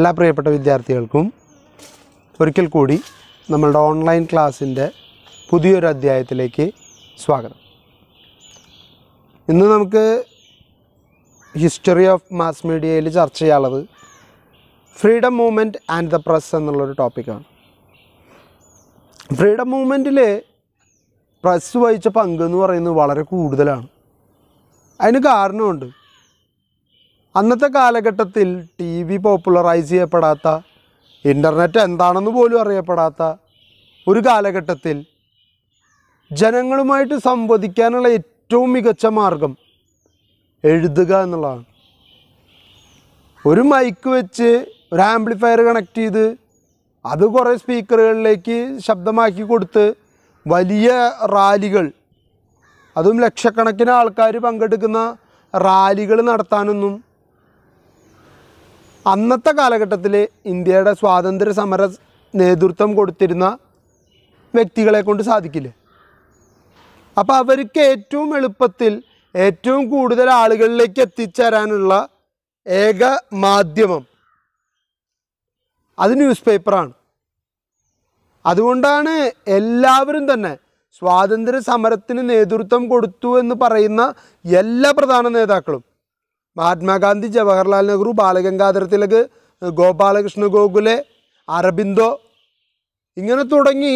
എല്ലാ പ്രിയപ്പെട്ട വിദ്യാർത്ഥികൾക്കും ഒരിക്കൽ കൂടി നമ്മളുടെ ഓൺലൈൻ ക്ലാസ്സിൻ്റെ പുതിയൊരു അധ്യായത്തിലേക്ക് സ്വാഗതം ഇന്ന് നമുക്ക് ഹിസ്റ്ററി ഓഫ് മാസ് മീഡിയയിൽ ചർച്ച ചെയ്യാനുള്ളത് freedom movement and the press എന്നുള്ളൊരു ടോപ്പിക്കാണ് ഫ്രീഡം മൂവ്മെൻറ്റിൽ പ്രസ് വഹിച്ച പങ്ക് എന്ന് പറയുന്നത് വളരെ കൂടുതലാണ് അതിന് കാരണമുണ്ട് അന്നത്തെ കാലഘട്ടത്തിൽ ടി വി പോപ്പുലറൈസ് ചെയ്യപ്പെടാത്ത ഇൻ്റർനെറ്റ് എന്താണെന്ന് പോലും അറിയപ്പെടാത്ത ഒരു കാലഘട്ടത്തിൽ ജനങ്ങളുമായിട്ട് സംവദിക്കാനുള്ള ഏറ്റവും മികച്ച മാർഗം എഴുതുക എന്നുള്ളതാണ് ഒരു മൈക്ക് വെച്ച് ഒരു ആംപ്ലിഫയർ കണക്ട് ചെയ്ത് അത് കുറേ സ്പീക്കറുകളിലേക്ക് ശബ്ദമാക്കി കൊടുത്ത് വലിയ റാലികൾ അതും ലക്ഷക്കണക്കിന് ആൾക്കാർ പങ്കെടുക്കുന്ന റാലികൾ നടത്താനൊന്നും അന്നത്തെ കാലഘട്ടത്തിൽ ഇന്ത്യയുടെ സ്വാതന്ത്ര്യ സമര നേതൃത്വം കൊടുത്തിരുന്ന വ്യക്തികളെ കൊണ്ട് സാധിക്കില്ലേ അപ്പോൾ അവർക്ക് ഏറ്റവും എളുപ്പത്തിൽ ഏറ്റവും കൂടുതൽ ആളുകളിലേക്ക് എത്തിച്ചേരാനുള്ള ഏക മാധ്യമം അത് ന്യൂസ് പേപ്പറാണ് അതുകൊണ്ടാണ് എല്ലാവരും തന്നെ സ്വാതന്ത്ര്യ സമരത്തിന് നേതൃത്വം കൊടുത്തു എന്ന് പറയുന്ന എല്ലാ പ്രധാന നേതാക്കളും മഹാത്മാഗാന്ധി ജവഹർലാൽ നെഹ്റു ബാലഗംഗാധര തിലക് ഗോപാലകൃഷ്ണ ഗോഖലെ അരബിന്ദോ ഇങ്ങനെ തുടങ്ങി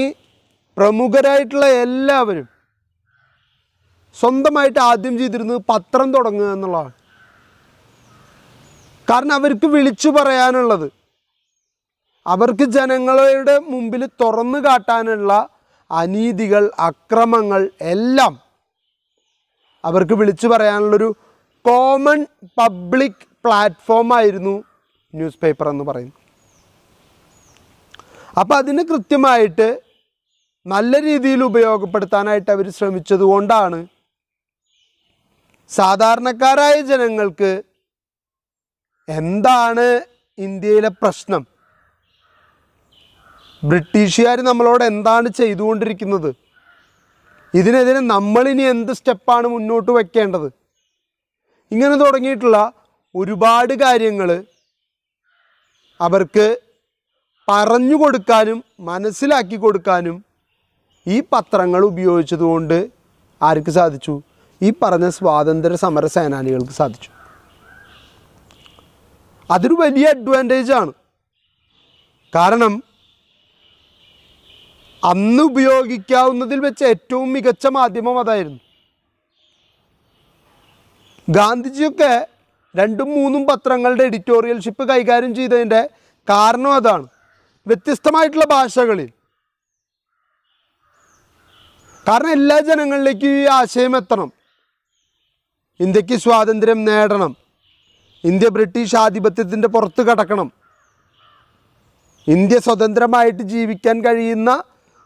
പ്രമുഖരായിട്ടുള്ള എല്ലാവരും സ്വന്തമായിട്ട് ആദ്യം ചെയ്തിരുന്നത് പത്രം തുടങ്ങുക എന്നുള്ളതാണ് കാരണം അവർക്ക് വിളിച്ചു പറയാനുള്ളത് അവർക്ക് ജനങ്ങളുടെ മുമ്പിൽ തുറന്നു കാട്ടാനുള്ള അനീതികൾ അക്രമങ്ങൾ എല്ലാം അവർക്ക് വിളിച്ചു പറയാനുള്ളൊരു കോമൺ പബ്ലിക് പ്ലാറ്റ്ഫോമായിരുന്നു ന്യൂസ് പേപ്പർ എന്ന് പറയുന്നത് അപ്പോൾ അതിന് കൃത്യമായിട്ട് നല്ല രീതിയിൽ ഉപയോഗപ്പെടുത്താനായിട്ട് അവർ ശ്രമിച്ചതുകൊണ്ടാണ് സാധാരണക്കാരായ ജനങ്ങൾക്ക് എന്താണ് ഇന്ത്യയിലെ പ്രശ്നം ബ്രിട്ടീഷുകാർ നമ്മളോട് എന്താണ് ചെയ്തുകൊണ്ടിരിക്കുന്നത് ഇതിനെതിരെ നമ്മളിനി എന്ത് സ്റ്റെപ്പാണ് മുന്നോട്ട് വയ്ക്കേണ്ടത് ഇങ്ങനെ തുടങ്ങിയിട്ടുള്ള ഒരുപാട് കാര്യങ്ങൾ അവർക്ക് പറഞ്ഞു കൊടുക്കാനും മനസ്സിലാക്കി കൊടുക്കാനും ഈ പത്രങ്ങൾ ഉപയോഗിച്ചതുകൊണ്ട് ആർക്ക് സാധിച്ചു ഈ പറഞ്ഞ സ്വാതന്ത്ര്യ സമര സേനാനികൾക്ക് സാധിച്ചു അതൊരു വലിയ അഡ്വാൻറ്റേജ് ആണ് കാരണം അന്ന് ഉപയോഗിക്കാവുന്നതിൽ വെച്ച് ഏറ്റവും മികച്ച മാധ്യമം അതായിരുന്നു ഗാന്ധിജിയൊക്കെ രണ്ടും മൂന്നും പത്രങ്ങളുടെ എഡിറ്റോറിയൽഷിപ്പ് കൈകാര്യം ചെയ്തതിൻ്റെ കാരണം അതാണ് വ്യത്യസ്തമായിട്ടുള്ള ഭാഷകളിൽ കാരണം എല്ലാ ജനങ്ങളിലേക്കും ഈ ആശയം എത്തണം ഇന്ത്യക്ക് സ്വാതന്ത്ര്യം നേടണം ഇന്ത്യ ബ്രിട്ടീഷ് ആധിപത്യത്തിൻ്റെ പുറത്ത് കടക്കണം ഇന്ത്യ സ്വതന്ത്രമായിട്ട് ജീവിക്കാൻ കഴിയുന്ന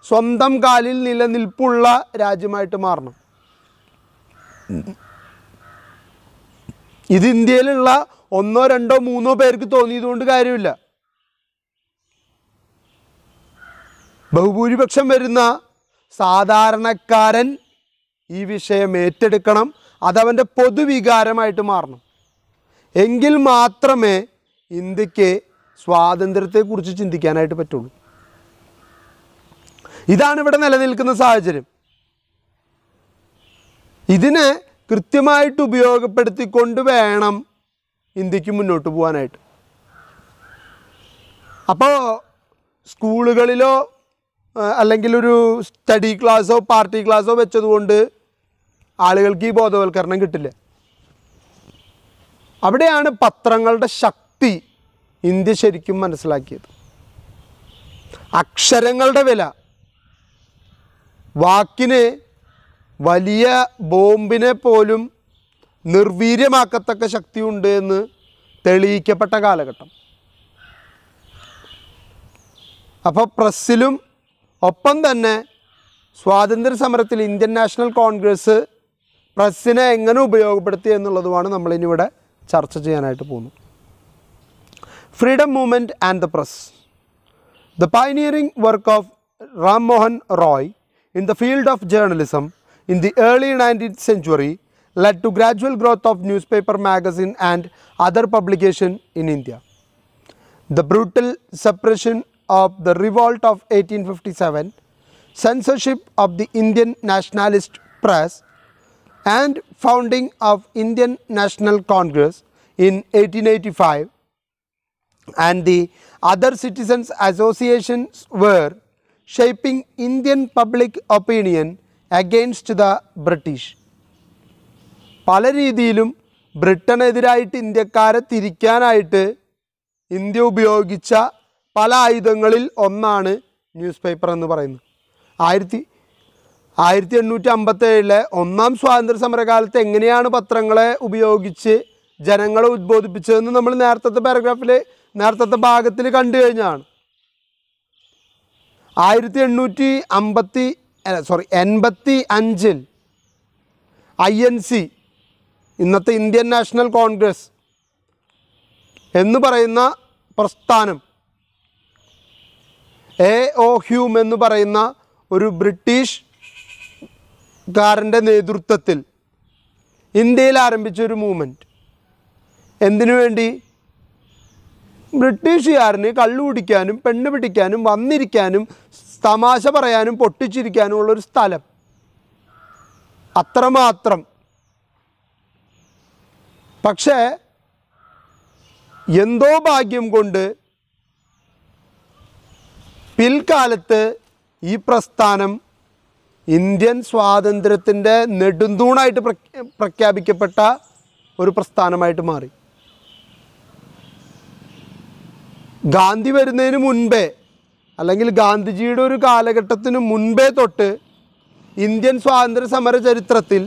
സ്വന്തം കാലിൽ നിലനിൽപ്പുള്ള രാജ്യമായിട്ട് മാറണം ഇത് ഇന്ത്യയിലുള്ള ഒന്നോ രണ്ടോ മൂന്നോ പേർക്ക് തോന്നിയതുകൊണ്ട് കാര്യമില്ല ബഹുഭൂരിപക്ഷം വരുന്ന സാധാരണക്കാരൻ ഈ വിഷയം ഏറ്റെടുക്കണം അതവൻ്റെ പൊതുവികാരമായിട്ട് മാറണം എങ്കിൽ മാത്രമേ ഇന്ത്യക്ക് സ്വാതന്ത്ര്യത്തെക്കുറിച്ച് ചിന്തിക്കാനായിട്ട് പറ്റുള്ളൂ ഇതാണ് ഇവിടെ നിലനിൽക്കുന്ന സാഹചര്യം ഇതിനെ കൃത്യമായിട്ട് ഉപയോഗപ്പെടുത്തിക്കൊണ്ട് വേണം ഇന്ത്യക്ക് മുന്നോട്ട് പോകാനായിട്ട് അപ്പോൾ സ്കൂളുകളിലോ അല്ലെങ്കിൽ ഒരു സ്റ്റഡി ക്ലാസ്സോ പാർട്ടി ക്ലാസ്സോ വെച്ചതുകൊണ്ട് ആളുകൾക്ക് ഈ ബോധവൽക്കരണം കിട്ടില്ല അവിടെയാണ് പത്രങ്ങളുടെ ശക്തി ഇന്ത്യ ശരിക്കും മനസ്സിലാക്കിയത് അക്ഷരങ്ങളുടെ വില വാക്കിന് വലിയ ബോംബിനെ പോലും നിർവീര്യമാക്കത്തക്ക ശക്തിയുണ്ട് എന്ന് തെളിയിക്കപ്പെട്ട കാലഘട്ടം അപ്പോൾ പ്രസ്സിലും ഒപ്പം തന്നെ സ്വാതന്ത്ര്യ സമരത്തിൽ ഇന്ത്യൻ നാഷണൽ കോൺഗ്രസ് പ്രസ്സിനെ എങ്ങനെ ഉപയോഗപ്പെടുത്തി എന്നുള്ളതുമാണ് നമ്മളിനിവിടെ ചർച്ച ചെയ്യാനായിട്ട് പോകുന്നത് freedom movement and the press the pioneering work of Ram Mohan Roy in the field of journalism in the early 19th century led to gradual growth of newspaper magazine and other publication in India. The brutal suppression of the revolt of 1857, censorship of the Indian nationalist press and founding of Indian National Congress in 1885 and the other citizens associations were shaping Indian public opinion against the British പല രീതിയിലും ബ്രിട്ടനെതിരായിട്ട് ഇന്ത്യക്കാരെ തിരിക്കാനായിട്ട് India ഉപയോഗിച്ച പല ആയുധങ്ങളിൽ ഒന്നാണ് news newspaper എന്ന് പറയുന്നത് ആയിരത്തി ആയിരത്തി എണ്ണൂറ്റി അമ്പത്തേഴിലെ ഒന്നാം സ്വാതന്ത്ര്യ സമരകാലത്ത് എങ്ങനെയാണ് പത്രങ്ങളെ ഉപയോഗിച്ച് ജനങ്ങളെ ഉദ്ബോധിപ്പിച്ചതെന്ന് നമ്മൾ നേരത്തെ പാരഗ്രാഫിൽ നേരത്തെ ഭാഗത്തിൽ കണ്ടു കഴിഞ്ഞാണ് ആയിരത്തി എണ്ണൂറ്റി അമ്പത്തി സോറി എൺപത്തി അഞ്ചിൽ ഐ എൻ സി ഇന്നത്തെ ഇന്ത്യൻ നാഷണൽ കോൺഗ്രസ് എന്ന് പറയുന്ന പ്രസ്ഥാനം എ ഒ ഹ്യൂം എന്ന് പറയുന്ന ഒരു ബ്രിട്ടീഷ് കാരൻ്റെ നേതൃത്വത്തിൽ ഇന്ത്യയിൽ ആരംഭിച്ച ഒരു മൂവ്മെൻറ്റ് എന്തിനു വേണ്ടി ബ്രിട്ടീഷുകാരന് കള്ളു കുടിക്കാനും പെണ്ണ് പിടിക്കാനും വന്നിരിക്കാനും തമാശ പറയാനും പൊട്ടിച്ചിരിക്കാനും ഉള്ളൊരു സ്ഥലം അത്രമാത്രം പക്ഷേ എന്തോ ഭാഗ്യം കൊണ്ട് പിൽക്കാലത്ത് ഈ പ്രസ്ഥാനം ഇന്ത്യൻ സ്വാതന്ത്ര്യത്തിൻ്റെ നെടുന്തൂണായിട്ട് പ്രഖ്യാപിക്കപ്പെട്ട ഒരു പ്രസ്ഥാനമായിട്ട് മാറി ഗാന്ധി വരുന്നതിന് മുൻപേ അല്ലെങ്കിൽ ഗാന്ധിജിയുടെ ഒരു കാലഘട്ടത്തിന് മുൻപേ തൊട്ട് ഇന്ത്യൻ സ്വാതന്ത്ര്യ സമര ചരിത്രത്തിൽ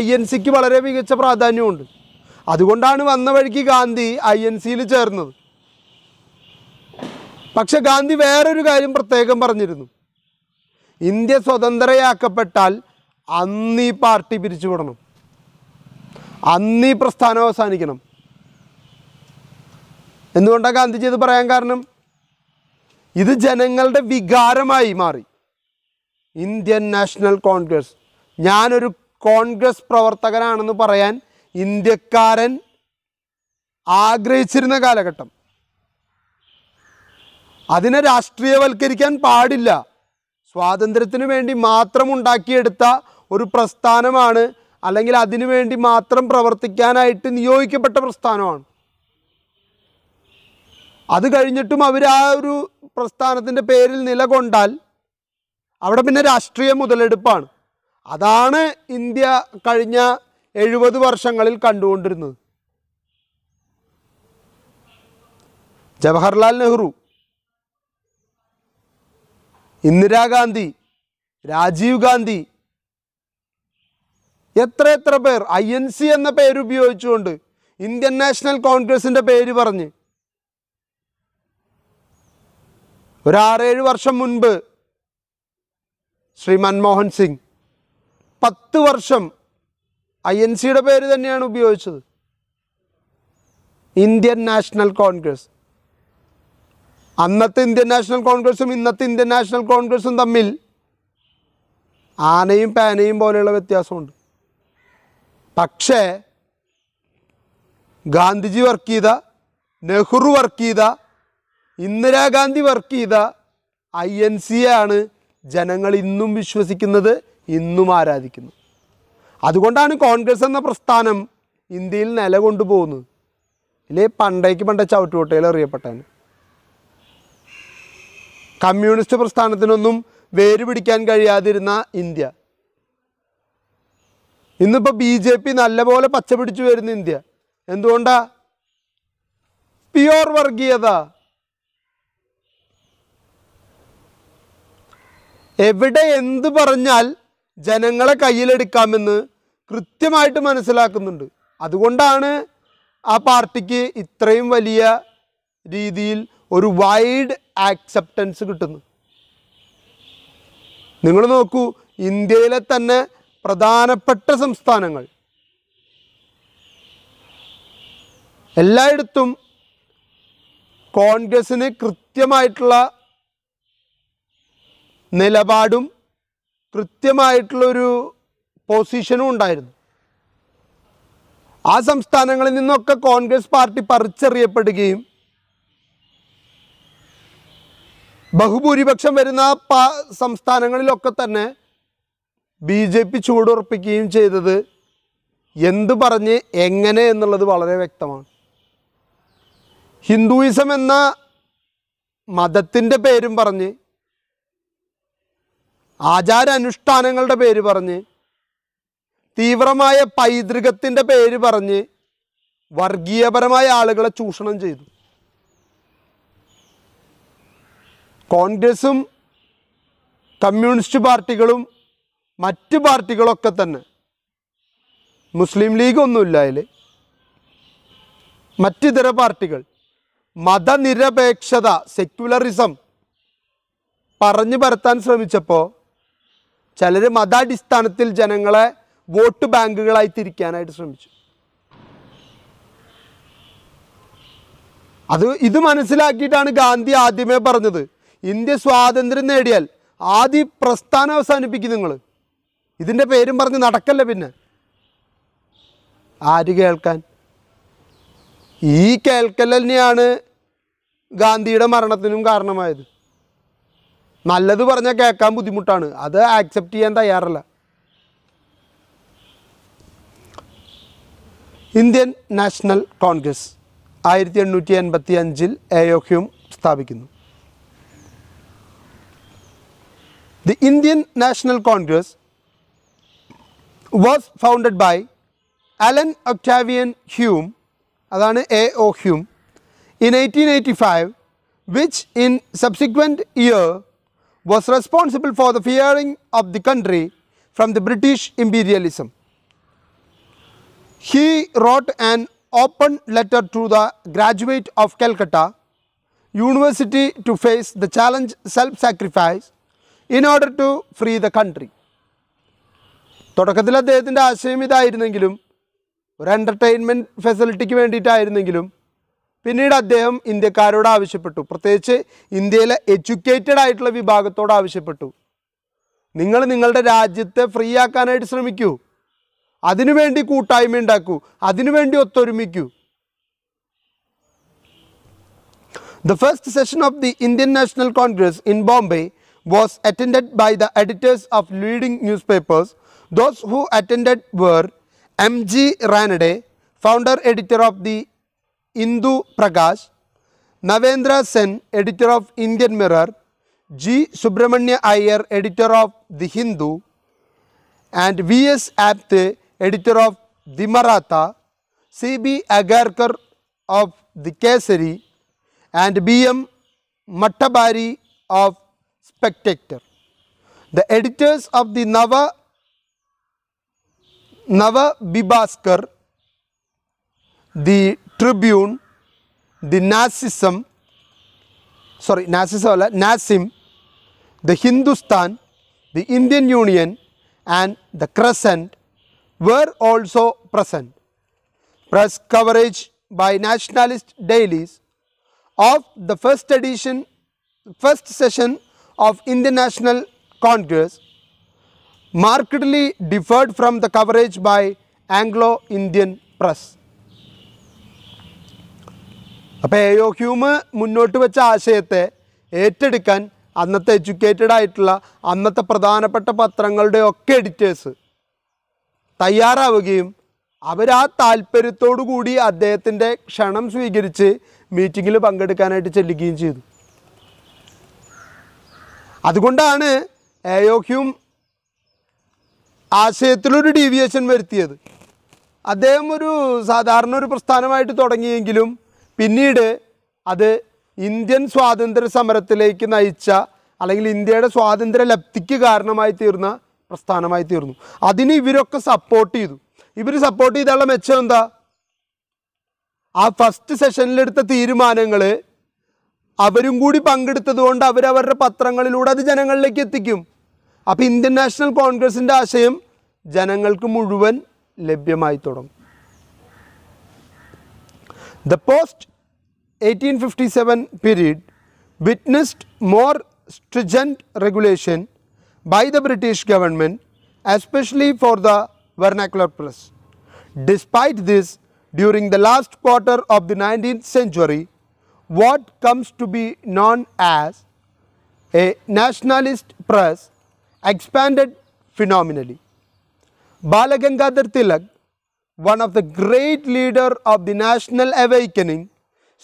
ഐ എൻ സിക്ക് വളരെ മികച്ച പ്രാധാന്യമുണ്ട് അതുകൊണ്ടാണ് വന്ന വഴിക്ക് ഗാന്ധി ഐ എൻ സിയിൽ ചേർന്നത് പക്ഷെ ഗാന്ധി വേറൊരു കാര്യം പ്രത്യേകം പറഞ്ഞിരുന്നു ഇന്ത്യ സ്വതന്ത്രയാക്കപ്പെട്ടാൽ അന്ന് ഈ പാർട്ടി പിരിച്ചുവിടണം അന്നീ പ്രസ്ഥാനം അവസാനിക്കണം എന്തുകൊണ്ടാണ് ഗാന്ധിജി ഇത് പറയാൻ കാരണം ഇത് ജനങ്ങളുടെ വികാരമായി മാറി ഇന്ത്യൻ നാഷണൽ കോൺഗ്രസ് ഞാനൊരു കോൺഗ്രസ് പ്രവർത്തകനാണെന്ന് പറയാൻ ഇന്ത്യക്കാരൻ ആഗ്രഹിച്ചിരുന്ന കാലഘട്ടം അതിനെ രാഷ്ട്രീയവൽക്കരിക്കാൻ പാടില്ല സ്വാതന്ത്ര്യത്തിന് വേണ്ടി മാത്രം ഉണ്ടാക്കിയെടുത്ത ഒരു പ്രസ്ഥാനമാണ് അല്ലെങ്കിൽ അതിനു വേണ്ടി മാത്രം പ്രവർത്തിക്കാനായിട്ട് നിയോഗിക്കപ്പെട്ട പ്രസ്ഥാനമാണ് അത് കഴിഞ്ഞിട്ടും അവർ ആ ഒരു പ്രസ്ഥാനത്തിൻ്റെ പേരിൽ നിലകൊണ്ടാൽ അവിടെ പിന്നെ രാഷ്ട്രീയ മുതലെടുപ്പാണ് അതാണ് ഇന്ത്യ കഴിഞ്ഞ എഴുപത് വർഷങ്ങളിൽ കണ്ടുകൊണ്ടിരുന്നത് ജവഹർലാൽ നെഹ്റു ഇന്ദിരാഗാന്ധി രാജീവ് ഗാന്ധി എത്ര എത്ര പേർ ഐ എൻ സി എന്ന പേരുപയോഗിച്ചുകൊണ്ട് ഇന്ത്യൻ നാഷണൽ കോൺഗ്രസിൻ്റെ പേര് പറഞ്ഞ് ഒരു വർഷം മുൻപ് ശ്രീ മൻമോഹൻ സിംഗ് പത്ത് വർഷം ഐ എൻ സിയുടെ പേര് തന്നെയാണ് ഉപയോഗിച്ചത് ഇന്ത്യൻ നാഷണൽ കോൺഗ്രസ് അന്നത്തെ ഇന്ത്യൻ നാഷണൽ കോൺഗ്രസും ഇന്നത്തെ ഇന്ത്യൻ നാഷണൽ കോൺഗ്രസും തമ്മിൽ ആനയും പാനയും പോലെയുള്ള വ്യത്യാസമുണ്ട് പക്ഷേ ഗാന്ധിജി വർക്ക് ചെയ്ത നെഹ്റു വർക്ക് ചെയ്ത ഇന്ദിരാഗാന്ധി വർക്ക് ചെയ്ത ഐ എൻ സി ആണ് ജനങ്ങൾ ഇന്നും വിശ്വസിക്കുന്നത് ഇന്നും ആരാധിക്കുന്നു അതുകൊണ്ടാണ് കോൺഗ്രസ് എന്ന പ്രസ്ഥാനം ഇന്ത്യയിൽ നിലകൊണ്ടു പോകുന്നത് ഇല്ലേ പണ്ടേക്ക് പണ്ട ചവിട്ടുകൊട്ടയിൽ അറിയപ്പെട്ടാണ് കമ്മ്യൂണിസ്റ്റ് പ്രസ്ഥാനത്തിനൊന്നും വേര് പിടിക്കാൻ കഴിയാതിരുന്ന ഇന്ത്യ ഇന്നിപ്പോൾ ബി ജെ പി നല്ലപോലെ പച്ച പിടിച്ചു വരുന്ന ഇന്ത്യ എന്തുകൊണ്ടാ പ്യുവർ വർഗീയത എവിടെ എന്ത് പറഞ്ഞാൽ ജനങ്ങളെ കയ്യിലെടുക്കാമെന്ന് കൃത്യമായിട്ട് മനസ്സിലാക്കുന്നുണ്ട് അതുകൊണ്ടാണ് ആ പാർട്ടിക്ക് ഇത്രയും വലിയ രീതിയിൽ ഒരു വൈഡ് ആക്സെപ്റ്റൻസ് കിട്ടുന്നു നിങ്ങൾ നോക്കൂ ഇന്ത്യയിലെ തന്നെ പ്രധാനപ്പെട്ട സംസ്ഥാനങ്ങൾ എല്ലായിടത്തും കോൺഗ്രസ്സിന് കൃത്യമായിട്ടുള്ള നിലപാടും കൃത്യമായിട്ടുള്ളൊരു പൊസിഷനും ഉണ്ടായിരുന്നു ആ സംസ്ഥാനങ്ങളിൽ നിന്നൊക്കെ കോൺഗ്രസ് പാർട്ടി പറിച്ചറിയപ്പെടുകയും ബഹുഭൂരിപക്ഷം വരുന്ന പാ സംസ്ഥാനങ്ങളിലൊക്കെ തന്നെ ബി ജെ പി ചൂടുറപ്പിക്കുകയും ചെയ്തത് എന്ത് പറഞ്ഞ് എങ്ങനെ എന്നുള്ളത് വളരെ വ്യക്തമാണ് ഹിന്ദുയിസം എന്ന മതത്തിൻ്റെ പേരും പറഞ്ഞ് ആചാരാനുഷ്ഠാനങ്ങളുടെ പേര് പറഞ്ഞ് തീവ്രമായ പൈതൃകത്തിൻ്റെ പേര് പറഞ്ഞ് വർഗീയപരമായ ആളുകളെ ചൂഷണം ചെയ്തു കോൺഗ്രസും കമ്മ്യൂണിസ്റ്റ് പാർട്ടികളും മറ്റ് പാർട്ടികളൊക്കെ തന്നെ മുസ്ലിം ലീഗ് ഒന്നുമില്ല അതിൽ മറ്റിതര പാർട്ടികൾ മതനിരപേക്ഷത സെക്യുലറിസം പറഞ്ഞു പരത്താൻ ശ്രമിച്ചപ്പോൾ ചിലർ മതാടിസ്ഥാനത്തിൽ ജനങ്ങളെ വോട്ട് ബാങ്കുകളായി തിരിക്കാനായിട്ട് ശ്രമിച്ചു അത് ഇത് മനസ്സിലാക്കിയിട്ടാണ് ഗാന്ധി ആദ്യമേ പറഞ്ഞത് ഇന്ത്യ സ്വാതന്ത്ര്യം നേടിയാൽ ആദ്യ പ്രസ്ഥാനം അവസാനിപ്പിക്കും നിങ്ങൾ ഇതിൻ്റെ പേരും പറഞ്ഞ് നടക്കല്ലേ പിന്നെ ആര് കേൾക്കാൻ ഈ കേൾക്കൽ തന്നെയാണ് ഗാന്ധിയുടെ മരണത്തിനും കാരണമായത് നല്ലത് പറഞ്ഞാൽ കേൾക്കാൻ ബുദ്ധിമുട്ടാണ് അത് ആക്സെപ്റ്റ് ചെയ്യാൻ തയ്യാറല്ല ഇന്ത്യൻ നാഷണൽ കോൺഗ്രസ് ആയിരത്തി എണ്ണൂറ്റി എൺപത്തി അഞ്ചിൽ എയോഹ്യൂം സ്ഥാപിക്കുന്നു the Indian National Congress was founded by Allan Octavian Hume അതാണ് A O Hume in eighteen eighty five which in subsequent year was responsible for the fearing of the country from the British imperialism. He wrote an open letter to the graduate of Calcutta University to face the challenge self-sacrifice in order to free the country. തുടക്കത്തിൽ അദ്ദേഹത്തിൻ്റെ ആശയം ഇതായിരുന്നെങ്കിലും ഒരു entertainment ഫെസിലിറ്റിക്ക് വേണ്ടിയിട്ടായിരുന്നെങ്കിലും പിന്നീട് അദ്ദേഹം ഇന്ത്യക്കാരോട് ആവശ്യപ്പെട്ടു പ്രത്യേകിച്ച് ഇന്ത്യയിലെ educated ആയിട്ടുള്ള വിഭാഗത്തോട് ആവശ്യപ്പെട്ടു നിങ്ങൾ നിങ്ങളുടെ രാജ്യത്തെ ഫ്രീ ആക്കാനായിട്ട് ശ്രമിക്കൂ അതിനുവേണ്ടി കൂട്ടായ്മ ഉണ്ടാക്കൂ അതിനുവേണ്ടി ഒത്തൊരുമിക്കൂ the first session of the Indian National Congress in Bombay was attended by the editors of leading newspapers those who attended were M G Ranade founder editor of the Indu Prakash Narendra Sen editor of Indian Mirror G Subramania Iyer editor of the Hindu and V S Apte editor of the Maratha C B Agarkar of the Kesari and B M Malabari of स्पेक्टेक्टर the editors of the Nava Nava Bibhakar the Tribune, the Nazism, sorry, Nazism, Nazim, the Hindustan, the Indian Union and the Crescent were also present. Press coverage by nationalist dailies of the first edition, first session of Indian National Congress markedly differed from the coverage by Anglo-Indian press. അപ്പോൾ എയോ ക്യൂമ് മുന്നോട്ട് വെച്ച ആശയത്തെ ഏറ്റെടുക്കാൻ അന്നത്തെ educated ആയിട്ടുള്ള അന്നത്തെ പ്രധാനപ്പെട്ട പത്രങ്ങളുടെ ഒക്കെ എഡിറ്റേഴ്സ് തയ്യാറാവുകയും അവർ ആ താല്പര്യത്തോടു കൂടി അദ്ദേഹത്തിൻ്റെ ക്ഷണം സ്വീകരിച്ച് മീറ്റിങ്ങിൽ പങ്കെടുക്കാനായിട്ട് ചെല്ലുകയും ചെയ്തു അതുകൊണ്ടാണ് എയോക്യൂം ആശയത്തിലൊരു ഡീവിയേഷൻ വരുത്തിയത് അദ്ദേഹം ഒരു സാധാരണ ഒരു പ്രസ്ഥാനമായിട്ട് തുടങ്ങിയെങ്കിലും പിന്നീട് അത് ഇന്ത്യൻ സ്വാതന്ത്ര്യ സമരത്തിലേക്ക് നയിച്ച അല്ലെങ്കിൽ ഇന്ത്യയുടെ സ്വാതന്ത്ര്യ ലബ്ധിക്ക് കാരണമായി തീർന്ന പ്രസ്ഥാനമായി തീർന്നു അതിന് ഇവരൊക്കെ സപ്പോർട്ട് ചെയ്തു ഇവർ സപ്പോർട്ട് ചെയ്തുള്ള മെച്ചം എന്താ ആ ഫസ്റ്റ് സെഷനിലെടുത്ത തീരുമാനങ്ങൾ അവരും കൂടി പങ്കെടുത്തത് കൊണ്ട് അവരവരുടെ പത്രങ്ങളിലൂടെ അത് ജനങ്ങളിലേക്ക് എത്തിക്കും അപ്പോൾ ഇന്ത്യൻ നാഷണൽ കോൺഗ്രസിൻ്റെ ആശയം ജനങ്ങൾക്ക് മുഴുവൻ ലഭ്യമായി തുടങ്ങും the post 1857 period witnessed more stringent regulation by the British government especially for the vernacular press. Despite this, during the last quarter of the 19th century, what comes to be known as a nationalist press expanded phenomenally. Balagangadhar Tilak, one of the great leaders of the national awakening,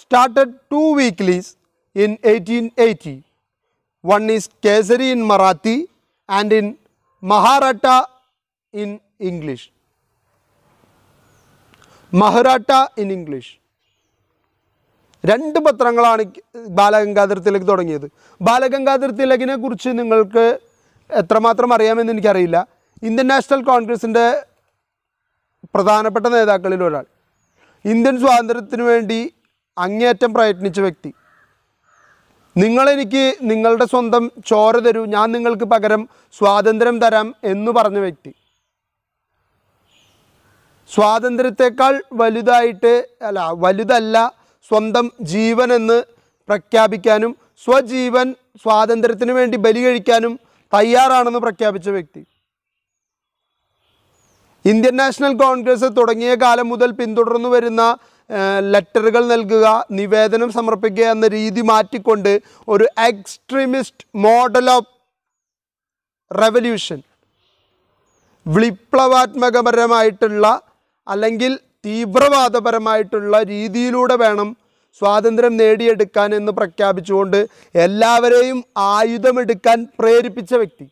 started two weeklies in 1880. One is Kesari in Marathi and in Maharata in English. Maharata in English. രണ്ട് പത്രങ്ങളാണ് ബാലഗംഗാധർ തിലക് തുടങ്ങിയത് ബാലഗംഗാധർ തിലകിനെ കുറിച്ച് നിങ്ങൾക്ക് എത്രമാത്രം അറിയാമെന്ന് എനിക്കറിയില്ല Indian national കോൺഗ്രസിൻ്റെ പ്രധാനപ്പെട്ട നേതാക്കളിൽ ഒരാൾ ഇന്ത്യൻ സ്വാതന്ത്ര്യത്തിന് വേണ്ടി അങ്ങേയറ്റം പ്രയത്നിച്ച വ്യക്തി നിങ്ങളെനിക്ക് നിങ്ങളുടെ സ്വന്തം ചോര തരൂ ഞാൻ നിങ്ങൾക്ക് പകരം സ്വാതന്ത്ര്യം തരാം എന്ന് പറഞ്ഞ വ്യക്തി സ്വാതന്ത്ര്യത്തെക്കാൾ വലുതായിട്ട് അല്ല വലുതല്ല സ്വന്തം ജീവനെന്ന് പ്രഖ്യാപിക്കാനും സ്വജീവൻ സ്വാതന്ത്ര്യത്തിന് വേണ്ടി ബലി കഴിക്കാനും തയ്യാറാണെന്ന് പ്രഖ്യാപിച്ച വ്യക്തി ഇന്ത്യൻ നാഷണൽ കോൺഗ്രസ് തുടങ്ങിയ കാലം മുതൽ പിന്തുടർന്നു വരുന്ന ലെറ്ററുകൾ നൽകുക നിവേദനം സമർപ്പിക്കുക എന്ന രീതി മാറ്റിക്കൊണ്ട് ഒരു എക്സ്ട്രീമിസ്റ്റ് മോഡൽ ഓഫ് റെവല്യൂഷൻ വിപ്ലവാത്മകപരമായിട്ടുള്ള അല്ലെങ്കിൽ തീവ്രവാദപരമായിട്ടുള്ള രീതിയിലൂടെ വേണം സ്വാതന്ത്ര്യം നേടിയെടുക്കാൻ എന്ന് പ്രഖ്യാപിച്ചുകൊണ്ട് എല്ലാവരെയും ആയുധമെടുക്കാൻ പ്രേരിപ്പിച്ച വ്യക്തി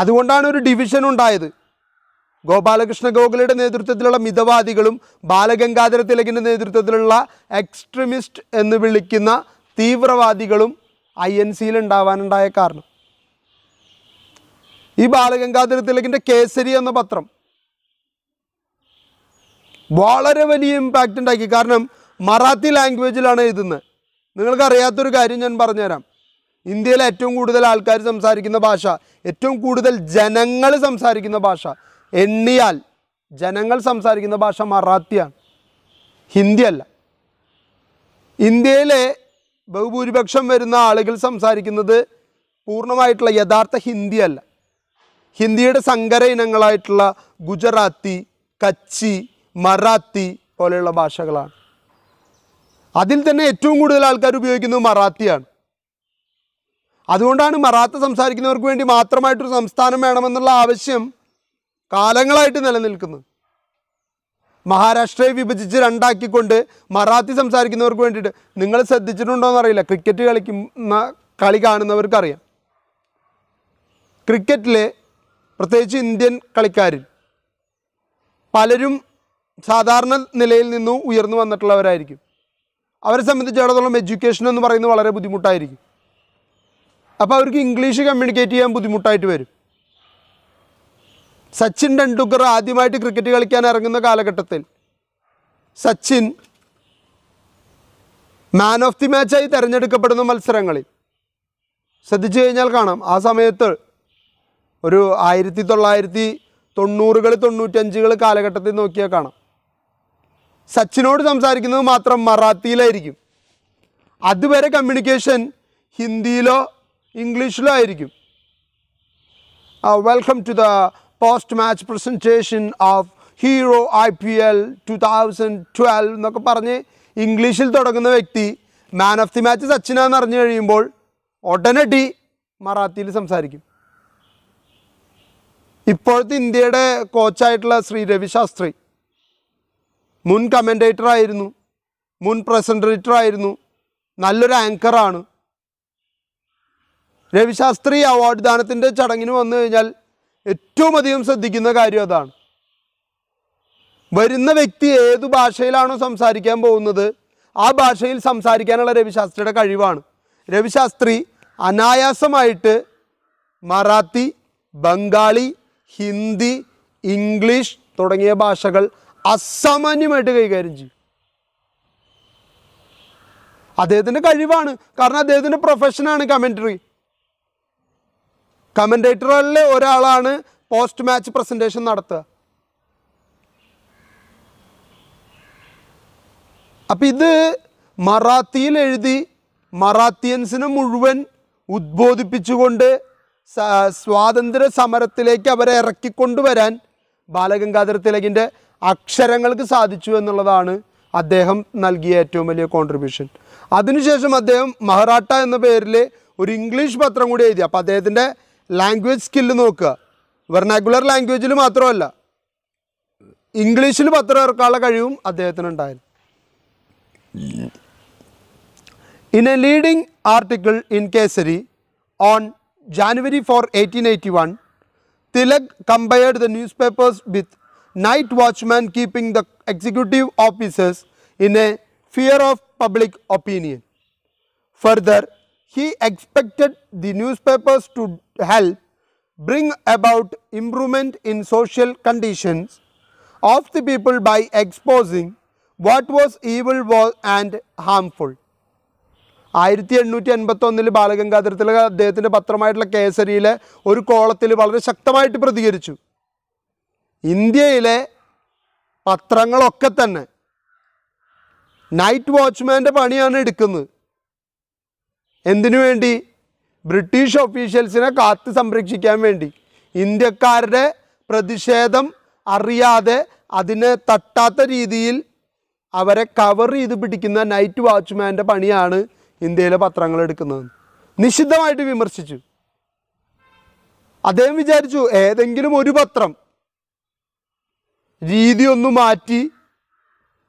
അതുകൊണ്ടാണ് ഒരു ഡിവിഷൻ ഉണ്ടായത് ഗോപാലകൃഷ്ണ ഗോഖലയുടെ നേതൃത്വത്തിലുള്ള മിതവാദികളും ബാലഗംഗാധര തിലകിൻ്റെ നേതൃത്വത്തിലുള്ള എക്സ്ട്രീമിസ്റ്റ് എന്ന് വിളിക്കുന്ന തീവ്രവാദികളും ഐ എൻ സിയിൽ ഉണ്ടാവാനുണ്ടായ കാരണം ഈ ബാലഗംഗാധര തിലകിൻ്റെ കേസരി എന്ന പത്രം വളരെ വലിയ ഇമ്പാക്റ്റ് ഉണ്ടാക്കി കാരണം മറാത്തി ലാംഗ്വേജിലാണ് എഴുതുന്നത് നിങ്ങൾക്കറിയാത്തൊരു കാര്യം ഞാൻ പറഞ്ഞുതരാം ഇന്ത്യയിലെ ഏറ്റവും കൂടുതൽ ആൾക്കാർ സംസാരിക്കുന്ന ഭാഷ ഏറ്റവും കൂടുതൽ ജനങ്ങൾ സംസാരിക്കുന്ന ഭാഷ എണ്ണിയാൽ ജനങ്ങൾ സംസാരിക്കുന്ന ഭാഷ മറാത്തിയാണ് ഹിന്ദിയല്ല ഇന്ത്യയിലെ ബഹുഭൂരിപക്ഷം വരുന്ന ആളുകൾ സംസാരിക്കുന്നത് പൂർണ്ണമായിട്ടുള്ള യഥാർത്ഥ ഹിന്ദിയല്ല ഹിന്ദിയുടെ സങ്കര ഇനങ്ങളായിട്ടുള്ള ഗുജറാത്തി കച്ചി മറാത്തി പോലെയുള്ള ഭാഷകളാണ് അതിൽ തന്നെ ഏറ്റവും കൂടുതൽ ആൾക്കാർ ഉപയോഗിക്കുന്നത് മറാത്തിയാണ് അതുകൊണ്ടാണ് മറാത്ത സംസാരിക്കുന്നവർക്ക് വേണ്ടി മാത്രമായിട്ടൊരു സംസ്ഥാനം വേണമെന്നുള്ള ആവശ്യം കാലങ്ങളായിട്ട് നിലനിൽക്കുന്നത് മഹാരാഷ്ട്രയെ വിഭജിച്ച് രണ്ടാക്കിക്കൊണ്ട് മറാത്തി സംസാരിക്കുന്നവർക്ക് വേണ്ടിയിട്ട് നിങ്ങൾ ശ്രദ്ധിച്ചിട്ടുണ്ടോ അറിയില്ല ക്രിക്കറ്റ് കളിക്കുന്ന കളി കാണുന്നവർക്കറിയാം ക്രിക്കറ്റിലെ പ്രത്യേകിച്ച് ഇന്ത്യൻ കളിക്കാരിൽ പലരും സാധാരണ നിലയിൽ നിന്നും ഉയർന്നു വന്നിട്ടുള്ളവരായിരിക്കും അവരെ സംബന്ധിച്ചിടത്തോളം എഡ്യൂക്കേഷൻ എന്ന് പറയുന്നത് വളരെ ബുദ്ധിമുട്ടായിരിക്കും അപ്പോൾ അവർക്ക് ഇംഗ്ലീഷ് കമ്മ്യൂണിക്കേറ്റ് ചെയ്യാൻ ബുദ്ധിമുട്ടായിട്ട് വരും സച്ചിൻ ടെണ്ടുൽക്കർ ആദ്യമായിട്ട് ക്രിക്കറ്റ് കളിക്കാൻ ഇറങ്ങുന്ന കാലഘട്ടത്തിൽ സച്ചിൻ മാൻ ഓഫ് ദി മാച്ചായി തിരഞ്ഞെടുക്കപ്പെടുന്ന മത്സരങ്ങളിൽ ശ്രദ്ധിച്ചു കഴിഞ്ഞാൽ കാണാം ആ സമയത്ത് ഒരു ആയിരത്തി തൊള്ളായിരത്തി തൊണ്ണൂറുകൾ തൊണ്ണൂറ്റഞ്ചുകൾ കാലഘട്ടത്തിൽ നോക്കിയാൽ കാണാം സച്ചിനോട് സംസാരിക്കുന്നത് മാത്രം മറാത്തിയിലായിരിക്കും അതുവരെ കമ്മ്യൂണിക്കേഷൻ ഹിന്ദിയിലോ ഇംഗ്ലീഷിലോ ആയിരിക്കും welcome to the post match presentation of Hero I P L two thousand twelve എന്നൊക്കെ പറഞ്ഞ് ഇംഗ്ലീഷിൽ തുടങ്ങുന്ന വ്യക്തി മാൻ ഓഫ് ദി മാച്ച് സച്ചിനാന്ന് അറിഞ്ഞു കഴിയുമ്പോൾ ഉടനടി മറാത്തിയിൽ സംസാരിക്കും ഇപ്പോഴത്തെ ഇന്ത്യയുടെ കോച്ചായിട്ടുള്ള ശ്രീ രവിശാസ്ത്രി മുൻ കമൻറ്റേറ്റർ ആയിരുന്നു മുൻ പ്രസൻറ്റേറ്റർ ആയിരുന്നു നല്ലൊരു ആങ്കറാണ് രവിശാസ്ത്രി അവാർഡ് ദാനത്തിൻ്റെ ചടങ്ങിന് വന്നു കഴിഞ്ഞാൽ ഏറ്റവും അധികം ശ്രദ്ധിക്കുന്ന കാര്യം അതാണ് വരുന്ന വ്യക്തി ഏത് ഭാഷയിലാണോ സംസാരിക്കാൻ പോകുന്നത് ആ ഭാഷയിൽ സംസാരിക്കാനുള്ള രവിശാസ്ത്രിയുടെ കഴിവാണ് രവിശാസ്ത്രി അനായാസമായിട്ട് മറാത്തി ബംഗാളി ഹിന്ദി ഇംഗ്ലീഷ് തുടങ്ങിയ ഭാഷകൾ അസാമാന്യമായിട്ട് കൈകാര്യം ചെയ്യും അദ്ദേഹത്തിൻ്റെ കഴിവാണ് കാരണം അദ്ദേഹത്തിൻ്റെ പ്രൊഫഷനാണ് കമൻട്രി കമൻറ്റേറ്ററിൽ ഒരാളാണ് പോസ്റ്റ് മാച്ച് പ്രസൻറ്റേഷൻ നടത്തുക അപ്പം ഇത് മറാത്തിയിൽ എഴുതി മറാത്തിയൻസിനെ മുഴുവൻ ഉദ്ബോധിപ്പിച്ചുകൊണ്ട് സ്വാതന്ത്ര്യ സമരത്തിലേക്ക് അവരെ ഇറക്കിക്കൊണ്ടുവരാൻ ബാലഗംഗാധര തിലകിൻ്റെ അക്ഷരങ്ങൾക്ക് സാധിച്ചു എന്നുള്ളതാണ് അദ്ദേഹം നൽകിയ ഏറ്റവും വലിയ കോൺട്രിബ്യൂഷൻ അതിനുശേഷം അദ്ദേഹം മഹറാട്ട എന്ന പേരിൽ ഒരു ഇംഗ്ലീഷ് പത്രം കൂടി എഴുതി അപ്പോൾ അദ്ദേഹത്തിൻ്റെ ലാംഗ്വേജ് സ്കില്ല് നോക്കുക വെർണാക്കുലർ ലാംഗ്വേജിൽ മാത്രമല്ല ഇംഗ്ലീഷിൽ പത്രം ഇറക്കാനുള്ള കഴിവും അദ്ദേഹത്തിന് ഉണ്ടായിരുന്നു in a leading article in Kesari on January four eighteen eighty one Tilak compared the newspapers with night watchman keeping the executive officers in a fear of public opinion further expected the newspapers to help bring about improvement in social conditions of the people by exposing what was evil was and harmful. ആയിരത്തി എണ്ണൂറ്റി എൺപത്തൊന്നിൽ ബാലഗംഗാധര തിലക് അദ്ദേഹത്തിൻ്റെ പത്രമായിട്ടുള്ള കേസരിയിലെ ഒരു കോളത്തിൽ വളരെ ശക്തമായിട്ട് പ്രതികരിച്ചു ഇന്ത്യയിലെ പത്രങ്ങളൊക്കെ തന്നെ നൈറ്റ് വാച്ച്മാൻ്റെ പണിയാണ് എടുക്കുന്നത് എന്തിനു വേണ്ടി ബ്രിട്ടീഷ് ഒഫീഷ്യൽസിനെ കാത്തു സംരക്ഷിക്കാൻ വേണ്ടി ഇന്ത്യക്കാരുടെ പ്രതിഷേധം അറിയാതെ അതിനെ തട്ടാത്ത രീതിയിൽ അവരെ കവർ ചെയ്ത് പിടിക്കുന്ന നൈറ്റ് വാച്ച്മാൻ്റെ പണിയാണ് ഇന്ത്യയിലെ പത്രങ്ങൾ എടുക്കുന്നത് നിഷിദ്ധമായിട്ട് വിമർശിച്ചു അദ്ദേഹം വിചാരിച്ചു ഏതെങ്കിലും ഒരു പത്രം രീതി ഒന്ന് മാറ്റി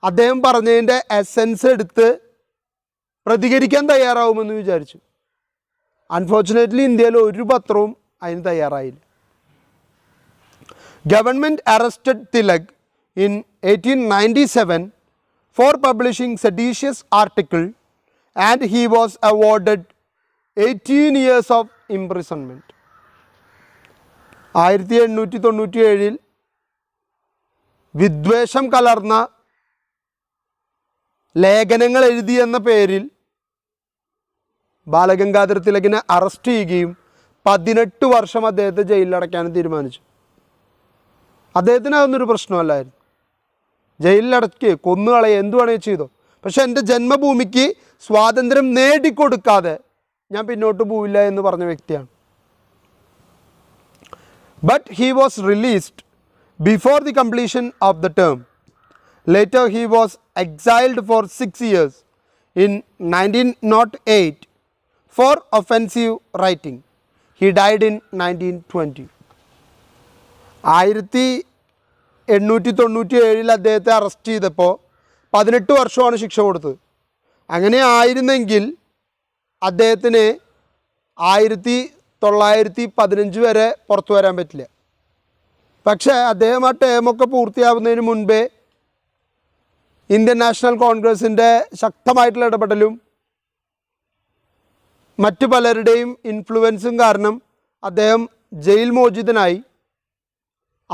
അദ്ദേഹം പറഞ്ഞതിൻ്റെ എസെൻസ് എടുത്ത് പ്രതികരിക്കാൻ തയ്യാറാവുമെന്ന് വിചാരിച്ചു അൺഫോർച്ചുനേറ്റ്ലി ഇന്ത്യയിൽ ഒരു പത്രവും അതിന് തയ്യാറായില്ല government arrested Tilak in eighteen ninety seven for publishing seditious article and he was awarded eighteen years of imprisonment ആയിരത്തി എണ്ണൂറ്റി തൊണ്ണൂറ്റി ഏഴിൽ വിദ്വേഷം കലർന്ന ലേഖനങ്ങൾ എഴുതിയെന്ന പേരിൽ ബാലഗംഗാധര തിലകിനെ അറസ്റ്റ് ചെയ്യുകയും പതിനെട്ട് വർഷം അദ്ദേഹത്തെ ജയിലിലടയ്ക്കാനും തീരുമാനിച്ചു അദ്ദേഹത്തിന് അതൊന്നൊരു പ്രശ്നമല്ലായിരുന്നു ജയിലിലടക്കി കൊന്നുകളെ എന്തു വേണമെങ്കിൽ ചെയ്തോ പക്ഷെ എൻ്റെ ജന്മഭൂമിക്ക് സ്വാതന്ത്ര്യം നേടിക്കൊടുക്കാതെ ഞാൻ പിന്നോട്ട് പോവില്ല എന്ന് പറഞ്ഞ വ്യക്തിയാണ് but he was released before the completion of the term later he was exiled for six years in nineteen nought eight for offensive writing. He died in 1920. ആയിരത്തി എണ്ണൂറ്റി തൊണ്ണൂറ്റി ഏഴിൽ അദ്ദേഹത്തെ അറസ്റ്റ് ചെയ്തപ്പോൾ പതിനെട്ട് വർഷമാണ് ശിക്ഷ കൊടുത്തത് അങ്ങനെ ആയിരുന്നെങ്കിൽ അദ്ദേഹത്തിന് ആയിരത്തി തൊള്ളായിരത്തി പതിനഞ്ച് വരെ പുറത്തു വരാൻ പറ്റില്ല പക്ഷേ അദ്ദേഹം ആ ടേമൊക്കെ പൂർത്തിയാവുന്നതിന് മുൻപേ ഇന്ത്യൻ നാഷണൽ കോൺഗ്രസിൻ്റെ ശക്തമായിട്ടുള്ള ഇടപെടലും മറ്റു പലരുടെയും ഇൻഫ്ലുവൻസും കാരണം അദ്ദേഹം ജയിൽ മോചിതനായി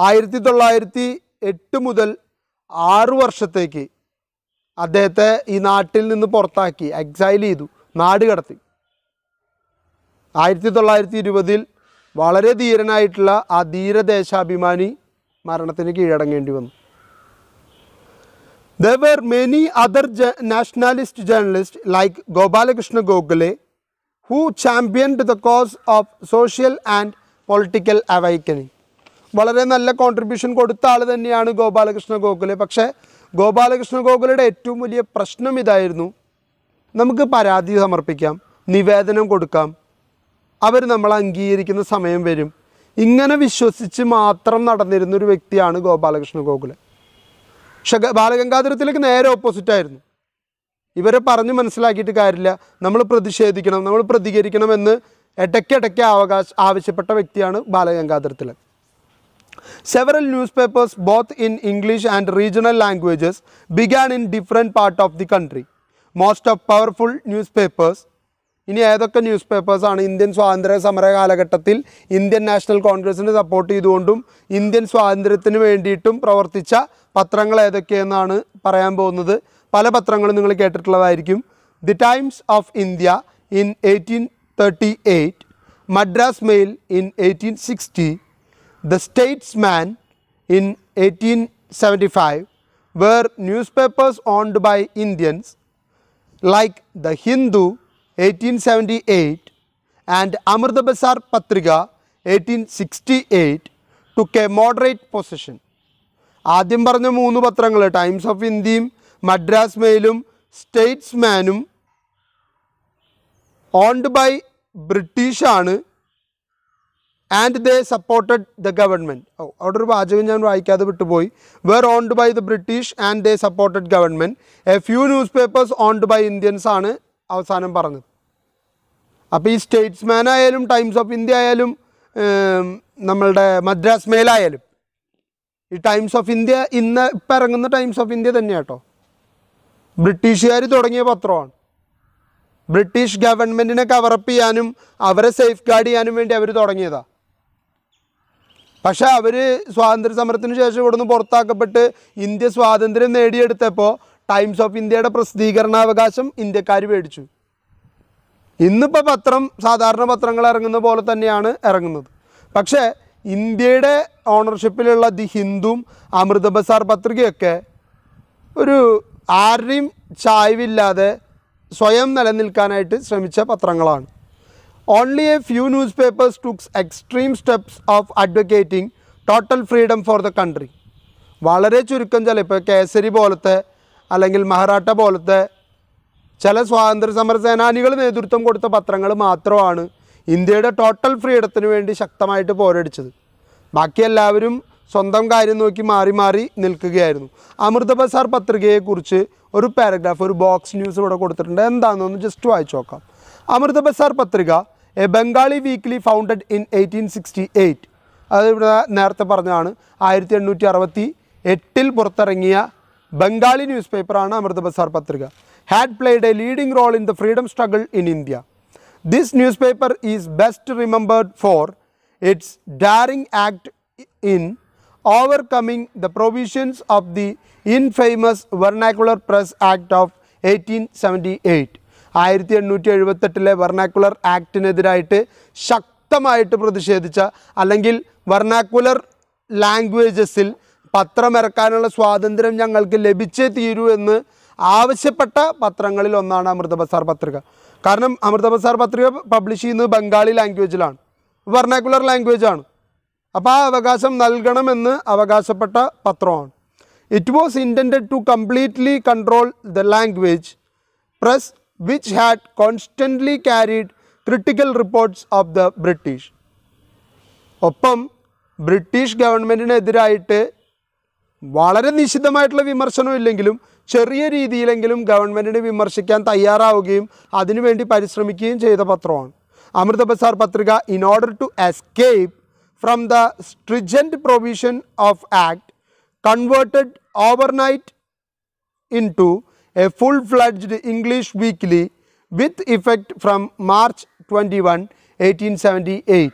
ആയിരത്തി തൊള്ളായിരത്തി എട്ട് മുതൽ ആറ് വർഷത്തേക്ക് അദ്ദേഹത്തെ ഈ നാട്ടിൽ നിന്ന് പുറത്താക്കി എക്സൈൽ ചെയ്തു നാട് കടത്തി ആയിരത്തി തൊള്ളായിരത്തി ഇരുപതിൽ വളരെ ധീരനായിട്ടുള്ള ആ ധീരദേശാഭിമാനി മരണത്തിന് കീഴടങ്ങേണ്ടി വന്നു ദർ വെർ മെനി അതർ ജ nationalist journalist like Gopalakrishna Gokhale who ചാമ്പ്യൻഡ് the cause of social and political awakening വളരെ നല്ല കോൺട്രിബ്യൂഷൻ കൊടുത്ത ആൾ തന്നെയാണ് ഗോപാലകൃഷ്ണ ഗോഖലെ പക്ഷേ ഗോപാലകൃഷ്ണ ഗോഖലയുടെ ഏറ്റവും വലിയ പ്രശ്നം ഇതായിരുന്നു നമുക്ക് പരാതി സമർപ്പിക്കാം നിവേദനം കൊടുക്കാം അവർ നമ്മൾ അംഗീകരിക്കുന്ന സമയം വരും ഇങ്ങനെ വിശ്വസിച്ച് മാത്രം നടന്നിരുന്നൊരു വ്യക്തിയാണ് ഗോപാലകൃഷ്ണ ഗോഖലെ പക്ഷെ ബാലഗംഗാധര തിലക് നേരെ ഓപ്പോസിറ്റായിരുന്നു ഇവരെ പറഞ്ഞു മനസ്സിലാക്കിയിട്ട് കാര്യമില്ല നമ്മൾ പ്രതിഷേധിക്കണം നമ്മൾ പ്രതികരിക്കണമെന്ന് ഇടയ്ക്കിടയ്ക്ക് അവകാശ ആവശ്യപ്പെട്ട വ്യക്തിയാണ് Balagangadhar Tilak papers both both in English and regional languages, began in different of of the country. Most of powerful newspapers, ഇനി ഏതൊക്കെ ന്യൂസ് പേപ്പേഴ്സാണ് ഇന്ത്യൻ സ്വാതന്ത്ര്യ സമര കാലഘട്ടത്തിൽ ഇന്ത്യൻ നാഷണൽ കോൺഗ്രസിനെ സപ്പോർട്ട് ചെയ്തുകൊണ്ടും ഇന്ത്യൻ സ്വാതന്ത്ര്യത്തിന് വേണ്ടിയിട്ടും പ്രവർത്തിച്ച പത്രങ്ങൾ ഏതൊക്കെയെന്നാണ് പറയാൻ പോകുന്നത് പല പത്രങ്ങളും നിങ്ങൾ കേട്ടിട്ടുള്ളതായിരിക്കും the Times of India in eighteen thirty eight Madras Mail in eighteen sixty the Statesman in eighteen seventy five were newspapers owned by Indians like the Hindu eighteen seventy eight and Amrita Bazar Patrika eighteen sixty eight took moderate position ആദ്യം പറഞ്ഞ മൂന്ന് പത്രങ്ങൾ Times of ഇന്ത്യയും മദ്രാസ് മെയിലും സ്റ്റേറ്റ്സ്മാനും owned by ബ്രിട്ടീഷാണ് and they supported the government ഓ അവിടെ ഒരു വാചകം ഞാൻ വായിക്കാതെ വിട്ടുപോയി were owned by the British and they supported government a few newspapers owned by Indians ആണ് അവസാനം പറഞ്ഞത് അപ്പോൾ ഈ സ്റ്റേറ്റ്സ്മാൻ ആയാലും ടൈംസ് ഓഫ് ഇന്ത്യ ആയാലും നമ്മളുടെ മദ്രാസ് മെയിലായാലും ഈ ടൈംസ് ഓഫ് ഇന്ത്യ ഇന്ന് ഇപ്പം ഇറങ്ങുന്ന ടൈംസ് ഓഫ് ഇന്ത്യ തന്നെയാട്ടോ ബ്രിട്ടീഷുകാർ തുടങ്ങിയ പത്രമാണ് ബ്രിട്ടീഷ് ഗവൺമെൻറ്റിനെ കവറപ്പ് ചെയ്യാനും അവരെ സേഫ് ഗാർഡ് ചെയ്യാനും വേണ്ടി അവർ തുടങ്ങിയതാണ് പക്ഷേ അവർ സ്വാതന്ത്ര്യ സമരത്തിന് ശേഷം നിന്ന് പുറത്താക്കപ്പെട്ട് ഇന്ത്യ സ്വാതന്ത്ര്യം നേടിയെടുത്തപ്പോൾ ടൈംസ് ഓഫ് ഇന്ത്യയുടെ പ്രസിദ്ധീകരണാവകാശം ഇന്ത്യക്കാർ മേടിച്ചു ഇന്നിപ്പോൾ പത്രം സാധാരണ പത്രങ്ങൾ ഇറങ്ങുന്ന പോലെ തന്നെയാണ് ഇറങ്ങുന്നത് പക്ഷേ ഇന്ത്യയുടെ ഓണർഷിപ്പിലുള്ള ദി ഹിന്ദുവും അമൃത ബസാർ പത്രികയൊക്കെ ഒരു ആരുടെയും ചായ്വില്ലാതെ സ്വയം നിലനിൽക്കാനായിട്ട് ശ്രമിച്ച പത്രങ്ങളാണ് only a few newspapers took extreme steps of advocating total freedom for the country വളരെ ചുരുക്കം ചില ഇപ്പോൾ കേസരി പോലത്തെ അല്ലെങ്കിൽ മഹാരാട്ട പോലത്തെ ചില സ്വാതന്ത്ര്യ സമര സേനാനികൾ നേതൃത്വം കൊടുത്ത പത്രങ്ങൾ മാത്രമാണ് ഇന്ത്യയുടെ ടോട്ടൽ ഫ്രീഡത്തിന് വേണ്ടി ശക്തമായിട്ട് പോരടിച്ചത് ബാക്കി എല്ലാവരും സ്വന്തം കാര്യം നോക്കി മാറി മാറി നിൽക്കുകയായിരുന്നു അമൃത ബസാർ പത്രികയെക്കുറിച്ച് ഒരു പാരഗ്രാഫ് ഒരു ബോക്സ് ന്യൂസ് ഇവിടെ കൊടുത്തിട്ടുണ്ട് എന്താണെന്നൊന്ന് ജസ്റ്റ് വായിച്ചു നോക്കാം Amrita Bazar Patrika a Bengali weekly founded in eighteen sixty eight അത് ഇവിടെ നേരത്തെ പറഞ്ഞതാണ് ആയിരത്തി എണ്ണൂറ്റി അറുപത്തി എട്ടിൽ പുറത്തിറങ്ങിയ ബംഗാളി ന്യൂസ് പേപ്പറാണ് Amrita Bazar Patrika had played a leading role in the freedom struggle in India this newspaper is best remembered for its daring act in overcoming the provisions of the infamous Vernacular Press Act of 1878. ആയിരത്തി എണ്ണൂറ്റി എഴുപത്തെട്ടിലെ vernacular ആക്ടിനെതിരായിട്ട് ശക്തമായിട്ട് പ്രതിഷേധിച്ച അല്ലെങ്കിൽ vernacular ലാംഗ്വേജസിൽ പത്രമിറക്കാനുള്ള സ്വാതന്ത്ര്യം ഞങ്ങൾക്ക് ലഭിച്ചേ തീരൂ എന്ന് ആവശ്യപ്പെട്ട പത്രങ്ങളിൽ ഒന്നാണ് അമൃതബസാർ പത്രിക കാരണം അമൃതബസാർ പത്രിക പബ്ലിഷ് ചെയ്യുന്നത് ബംഗാളി ലാംഗ്വേജിലാണ് വെർണാക്കുലർ ലാംഗ്വേജാണ് അപ്പോൾ ആ അവകാശം നൽകണമെന്ന് അവകാശപ്പെട്ട പത്രമാണ് it was intend to completely control the language press which had constantly carried critical reports of the British ഒപ്പം ബ്രിട്ടീഷ് ഗവൺമെൻറ്റിനെതിരായിട്ട് വളരെ നിശിതമായിട്ടുള്ള വിമർശനമില്ലെങ്കിലും ചെറിയ രീതിയിലെങ്കിലും ഗവൺമെൻറ്റിനെ വിമർശിക്കാൻ തയ്യാറാവുകയും അതിനുവേണ്ടി പരിശ്രമിക്കുകയും ചെയ്ത പത്രമാണ് Amrita Bazar Patrika in order to escape from the stringent provision of act converted overnight into a full-fledged English weekly with effect from March 21, 1878.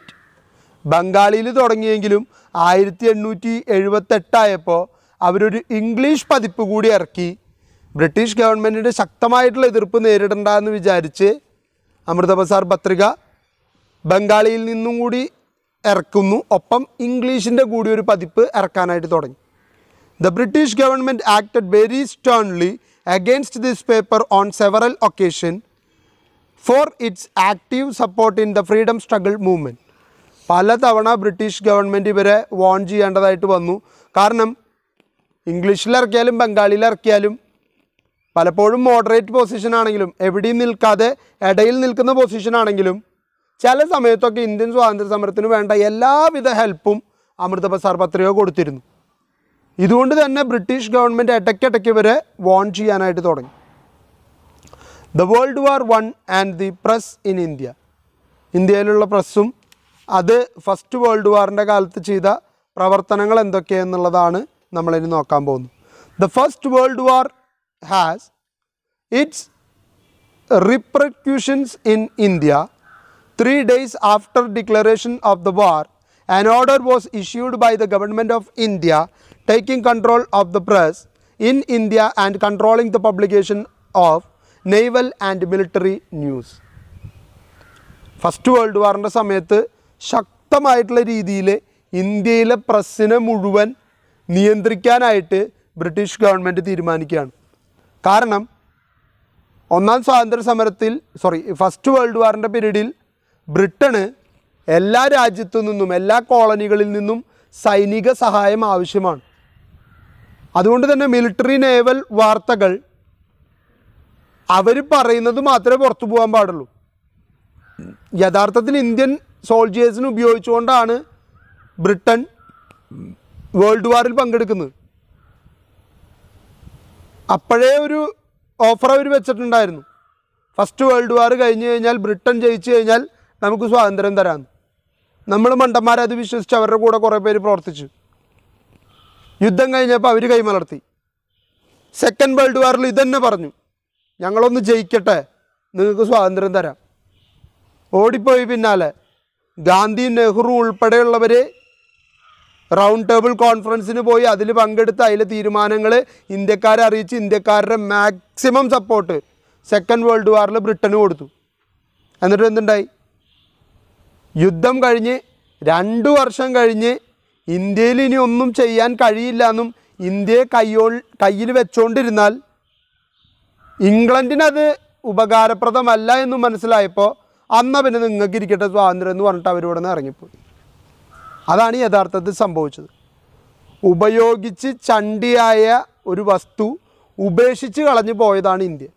ബംഗാളിയിൽ തുടങ്ങിയെങ്കിലും ആയിരത്തി എണ്ണൂറ്റി എഴുപത്തെട്ടായപ്പോൾ അവരൊരു ഇംഗ്ലീഷ് പതിപ്പ് കൂടി ഇറക്കി ബ്രിട്ടീഷ് ഗവൺമെൻറ്റിൻ്റെ ശക്തമായിട്ടുള്ള എതിർപ്പ് നേരിടണ്ടെന്ന് വിചാരിച്ച് അമൃതബസാർ പത്രിക ബംഗാളിയിൽ നിന്നും കൂടി ഇറക്കുന്നു ഒപ്പം ഇംഗ്ലീഷിൻ്റെ കൂടി ഒരു പതിപ്പ് ഇറക്കാനായിട്ട് തുടങ്ങി the British government acted very sternly against this paper on several occasion for its active support in the freedom struggle movement പലതവണ ബ്രിട്ടീഷ് ഗവൺമെൻറ് ഇവരെ വോൺ ചെയ്യേണ്ടതായിട്ട് വന്നു കാരണം ഇംഗ്ലീഷിലിറക്കിയാലും ബംഗാളിയിലിറക്കിയാലും പലപ്പോഴും മോഡറേറ്റ് പൊസിഷൻ ആണെങ്കിലും എവിടെയും നിൽക്കാതെ ഇടയിൽ നിൽക്കുന്ന പൊസിഷൻ ആണെങ്കിലും ചില സമയത്തൊക്കെ ഇന്ത്യൻ സ്വാതന്ത്ര്യ സമരത്തിന് വേണ്ട എല്ലാവിധ ഹെൽപ്പും അമൃതപ്രസാർ പത്രികയോ കൊടുത്തിരുന്നു ഇതുകൊണ്ട് തന്നെ ബ്രിട്ടീഷ് ഗവൺമെൻറ് ഇടയ്ക്കിടയ്ക്ക് ഇവരെ വോൺ ചെയ്യാനായിട്ട് തുടങ്ങി the world war one and the press in India ഇന്ത്യയിലുള്ള പ്രസ്സും അത് ഫസ്റ്റ് വേൾഡ് വാറിൻ്റെ കാലത്ത് ചെയ്ത പ്രവർത്തനങ്ങൾ എന്തൊക്കെയെന്നുള്ളതാണ് നമ്മളിനി നോക്കാൻ പോകുന്നത് the first world war has its repercussions in India Three days after declaration of the war, an order was issued by the government of India taking control of the press in India and controlling the publication of naval and military news. First world വാറിൻ്റെ സമയത്ത് ശക്തമായിട്ടുള്ള രീതിയിൽ ഇന്ത്യയിലെ പ്രസ്സിനെ മുഴുവൻ നിയന്ത്രിക്കാനായിട്ട് British Government തീരുമാനിക്കുകയാണ് കാരണം ഒന്നാം സ്വാതന്ത്ര്യ സമരത്തിൽ സോറി ഫസ്റ്റ് വേൾഡ് വാറിൻ്റെ പീരീഡിൽ ബ്രിട്ടന് എല്ലാ രാജ്യത്തു നിന്നും എല്ലാ കോളനികളിൽ നിന്നും സൈനിക സഹായം ആവശ്യമാണ് അതുകൊണ്ട് തന്നെ മിലിറ്ററി നേവൽ വാർത്തകൾ അവർ പറയുന്നത് മാത്രമേ പുറത്തു പോകാൻ പാടുള്ളൂ യഥാർത്ഥത്തിൽ ഇന്ത്യൻ സോൾജിയേഴ്സിന് ഉപയോഗിച്ചുകൊണ്ടാണ് ബ്രിട്ടൻ വേൾഡ് വാറിൽ പങ്കെടുക്കുന്നത് അപ്പോഴേ ഒരു ഓഫർ അവർ വെച്ചിട്ടുണ്ടായിരുന്നു ഫസ്റ്റ് വേൾഡ് വാർ കഴിഞ്ഞ് കഴിഞ്ഞാൽ ബ്രിട്ടൻ ജയിച്ചു കഴിഞ്ഞാൽ നമുക്ക് സ്വാതന്ത്ര്യം തരാമെന്ന് നമ്മൾ മണ്ടന്മാരത് വിശ്വസിച്ച് അവരുടെ കൂടെ കുറേ പേര് പ്രവർത്തിച്ചു യുദ്ധം കഴിഞ്ഞപ്പോൾ അവർ കൈമലർത്തി സെക്കൻഡ് വേൾഡ് വാറിൽ ഇതന്നെ പറഞ്ഞു ഞങ്ങളൊന്ന് ജയിക്കട്ടെ നിങ്ങൾക്ക് സ്വാതന്ത്ര്യം തരാം ഓടിപ്പോയി പിന്നാലെ ഗാന്ധി നെഹ്റു ഉൾപ്പെടെയുള്ളവർ റൗണ്ട് ടേബിൾ കോൺഫറൻസിന് പോയി അതിൽ പങ്കെടുത്ത് അതിലെ തീരുമാനങ്ങൾ ഇന്ത്യക്കാരെ അറിയിച്ച് ഇന്ത്യക്കാരുടെ മാക്സിമം സപ്പോർട്ട് സെക്കൻഡ് വേൾഡ് വാറിൽ ബ്രിട്ടന് കൊടുത്തു എന്നിട്ട് എന്തുണ്ടായി യുദ്ധം കഴിഞ്ഞ് രണ്ടു വർഷം കഴിഞ്ഞ് ഇന്ത്യയിൽ ഇനി ഒന്നും ചെയ്യാൻ കഴിയില്ല എന്നും ഇന്ത്യയെ കയ്യോൾ കയ്യിൽ വെച്ചുകൊണ്ടിരുന്നാൽ ഇംഗ്ലണ്ടിനത് ഉപകാരപ്രദമല്ല എന്ന് മനസ്സിലായപ്പോൾ അന്ന പിന്നെ നിങ്ങൾക്ക് ഇരിക്കട്ടെ സ്വാതന്ത്ര്യം എന്ന് പറഞ്ഞിട്ട് അവരോട് നിന്ന് ഇറങ്ങിപ്പോയി അതാണ് യഥാർത്ഥത്തിൽ സംഭവിച്ചത് ഉപയോഗിച്ച് ചണ്ടിയായ ഒരു വസ്തു ഉപേക്ഷിച്ച് കളഞ്ഞു പോയതാണ് ഇന്ത്യ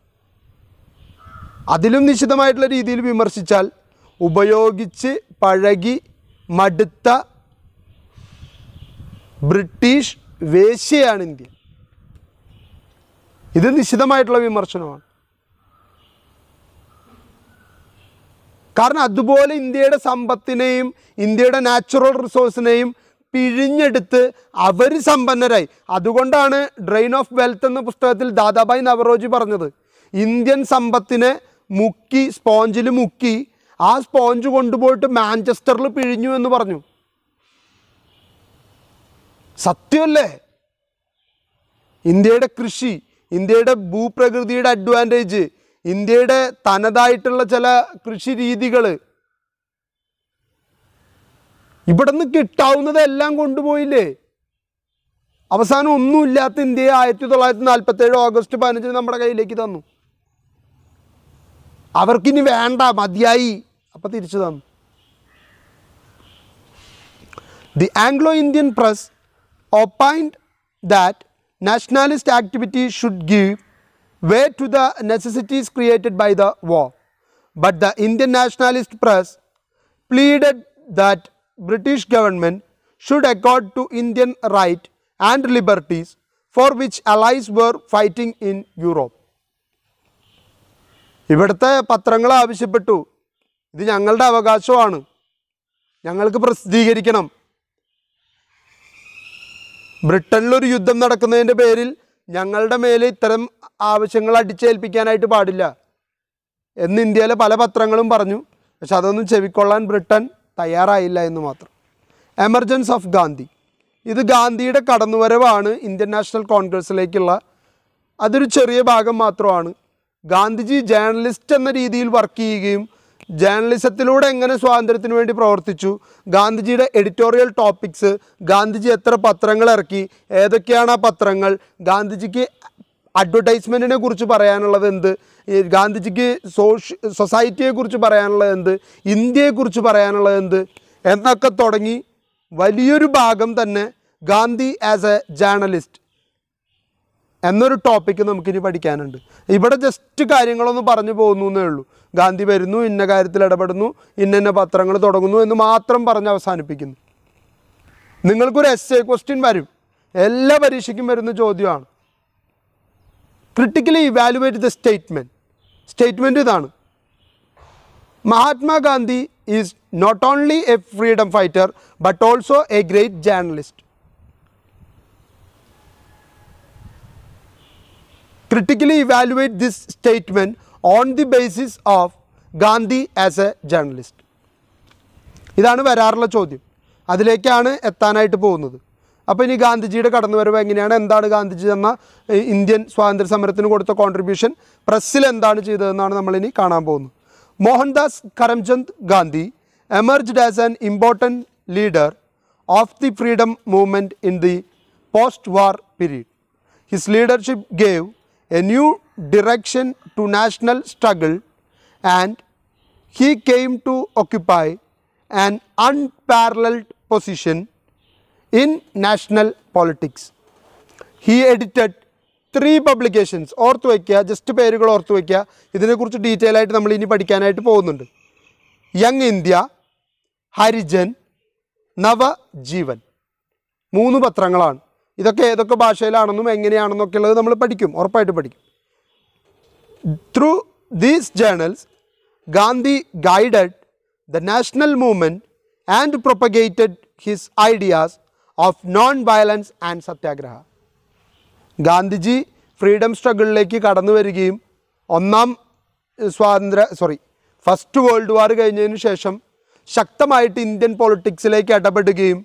അതിലും നിശിതമായിട്ടുള്ള രീതിയിൽ വിമർശിച്ചാൽ ഉപയോഗിച്ച് പഴകി മടുത്ത ബ്രിട്ടീഷ് വേശ്യയാണ് ഇന്ത്യ ഇത് നിശിതമായിട്ടുള്ള വിമർശനമാണ് കാരണം അതുപോലെ ഇന്ത്യയുടെ സമ്പത്തിനെയും ഇന്ത്യയുടെ നാച്ചുറൽ റിസോഴ്സിനെയും പിഴിഞ്ഞെടുത്ത് അവർ സമ്പന്നരായി അതുകൊണ്ടാണ് ഡ്രെയിൻ ഓഫ് വെൽത്ത് എന്ന പുസ്തകത്തിൽ ദാദാഭായ് നവറോജി പറഞ്ഞത് ഇന്ത്യൻ സമ്പത്തിനെ മുക്കി സ്പോഞ്ചിൽ മുക്കി ആ സ്പോഞ്ച് കൊണ്ടുപോയിട്ട് മാഞ്ചസ്റ്ററിൽ പിഴിഞ്ഞു എന്ന് പറഞ്ഞു സത്യമല്ലേ ഇന്ത്യയുടെ കൃഷി ഇന്ത്യയുടെ ഭൂപ്രകൃതിയുടെ അഡ്വാൻറ്റേജ് ഇന്ത്യയുടെ തനതായിട്ടുള്ള ചില കൃഷി രീതികൾ ഇവിടെ നിന്ന് കിട്ടാവുന്നതെല്ലാം കൊണ്ടുപോയില്ലേ അവസാനം ഒന്നുമില്ലാത്ത ഇന്ത്യയെ ആയിരത്തി തൊള്ളായിരത്തി നാൽപ്പത്തേഴ് ഓഗസ്റ്റ് പതിനഞ്ചിന് നമ്മുടെ കയ്യിലേക്ക് തന്നു അവർക്കിനി വേണ്ട മതിയായി അപ്പൊ തിരിച്ചു തന്നു the Anglo Indian press opined that nationalist activity should give way to the necessities created by the war but the Indian nationalist press pleaded that British government should accord to Indian right and liberties for which allies were fighting in Europe ഇവിടുത്തെ പത്രങ്ങൾ ആവശ്യപ്പെട്ടു ഇത് ഞങ്ങളുടെ അവകാശമാണ് ഞങ്ങൾക്ക് പ്രസിദ്ധീകരിക്കണം ബ്രിട്ടനിലൊരു യുദ്ധം നടക്കുന്നതിൻ്റെ പേരിൽ ഞങ്ങളുടെ മേലെ ഇത്തരം ആവശ്യങ്ങൾ അടിച്ചേൽപ്പിക്കാനായിട്ട് പാടില്ല എന്ന് ഇന്ത്യയിലെ പല പത്രങ്ങളും പറഞ്ഞു പക്ഷെ അതൊന്നും ചെവിക്കൊള്ളാൻ ബ്രിട്ടൻ തയ്യാറായില്ല എന്ന് മാത്രം എമർജൻസ് ഓഫ് ഗാന്ധി ഇത് ഗാന്ധിയുടെ കടന്നുവരവാണ് ഇന്ത്യൻ നാഷണൽ കോൺഗ്രസ്സിലേക്കുള്ള അതൊരു ചെറിയ ഭാഗം മാത്രമാണ് ഗാന്ധിജി ജേർണലിസ്റ്റ് എന്ന രീതിയിൽ വർക്ക് ചെയ്യുകയും ജേർണലിസത്തിലൂടെ എങ്ങനെ സ്വാതന്ത്ര്യത്തിന് വേണ്ടി പ്രവർത്തിച്ചു ഗാന്ധിജിയുടെ എഡിറ്റോറിയൽ ടോപ്പിക്സ് ഗാന്ധിജി എത്ര പത്രങ്ങൾ ഇറക്കി ഏതൊക്കെയാണ് ആ പത്രങ്ങൾ ഗാന്ധിജിക്ക് അഡ്വർടൈസ്മെൻറ്റിനെ കുറിച്ച് പറയാനുള്ളത് എന്ത് ഗാന്ധിജിക്ക് സോഷ്യ സൊസൈറ്റിയെക്കുറിച്ച് പറയാനുള്ളത് എന്ത് ഇന്ത്യയെക്കുറിച്ച് പറയാനുള്ളത് എന്ത് എന്നൊക്കെ തുടങ്ങി വലിയൊരു ഭാഗം തന്നെ ഗാന്ധി ആസ് എ ജേർണലിസ്റ്റ് എന്നൊരു ടോപ്പിക്ക് നമുക്കിനി പഠിക്കാനുണ്ട് ഇവിടെ ജസ്റ്റ് കാര്യങ്ങളൊന്നും പറഞ്ഞു പോകുന്നു എന്നേ ഉള്ളൂ ഗാന്ധി വരുന്നു ഇന്ന കാര്യത്തിൽ ഇടപെടുന്നു ഇന്ന പത്രങ്ങൾ തുടങ്ങുന്നു എന്ന് മാത്രം പറഞ്ഞ് അവസാനിപ്പിക്കുന്നു നിങ്ങൾക്കൊരു എസ് എ ക്വസ്റ്റ്യൻ വരും എല്ലാ പരീക്ഷയ്ക്കും വരുന്ന ചോദ്യമാണ് critically evaluate the statement statement ഇതാണ് Mahatma Gandhi is not only A freedom fighter but also A great journalist critically evaluate this statement on the basis of Gandhi as a journalist ഇതാണ് വരാറുള്ള ചോദ്യം അതിലേക്കാണ് എത്താനായിട്ട് പോകുന്നത് അപ്പോൾ ഇനി ഗാന്ധിജിയുടെ കടന്നു വരവ് എങ്ങനെയാണ് എന്താണ് ഗാന്ധിജി എന്ന ഇന്ത്യൻ സ്വാതന്ത്ര്യ സമരത്തിന് കൊടുത്ത കോൺട്രിബ്യൂഷൻ പ്രസ്സിൽ എന്താണ് ചെയ്തതെന്നാണ് നമ്മളിനി കാണാൻ പോകുന്നത് Mohandas Karamchand Gandhi emerged as an important leader of the freedom movement in the post war period his leadership gave a new direction to national struggle and he came to occupy an unparalleled position in national politics. He edited three publications ഓർത്ത് വയ്ക്കുക just പേരുകൾ ഓർത്ത് വയ്ക്കുക ഇതിനെക്കുറിച്ച് detail ആയിട്ട് നമ്മൾ ഇനി പഠിക്കാനായിട്ട് പോകുന്നുണ്ട് യങ് ഇന്ത്യ ഹരിജൻ നവജീവൻ മൂന്ന് പത്രങ്ങളാണ് ഇതൊക്കെ ഏതൊക്കെ ഭാഷയിലാണെന്നും എങ്ങനെയാണെന്നൊക്കെ ഉള്ളത് നമ്മൾ പഠിക്കും ഉറപ്പായിട്ട് പഠിക്കും Through these journals, Gandhi guided the national movement and propagated his ideas of non-violence and satyagraha. Gandhiji freedom സ്ട്രഗിളിലേക്ക് കടന്നു വരികയും ഒന്നാം സ്വാതന്ത്ര്യ സോറി ഫസ്റ്റ് വേൾഡ് വാർ കഴിഞ്ഞതിന് ശേഷം ശക്തമായിട്ട് ഇന്ത്യൻ പൊളിറ്റിക്സിലേക്ക് ഇടപെടുകയും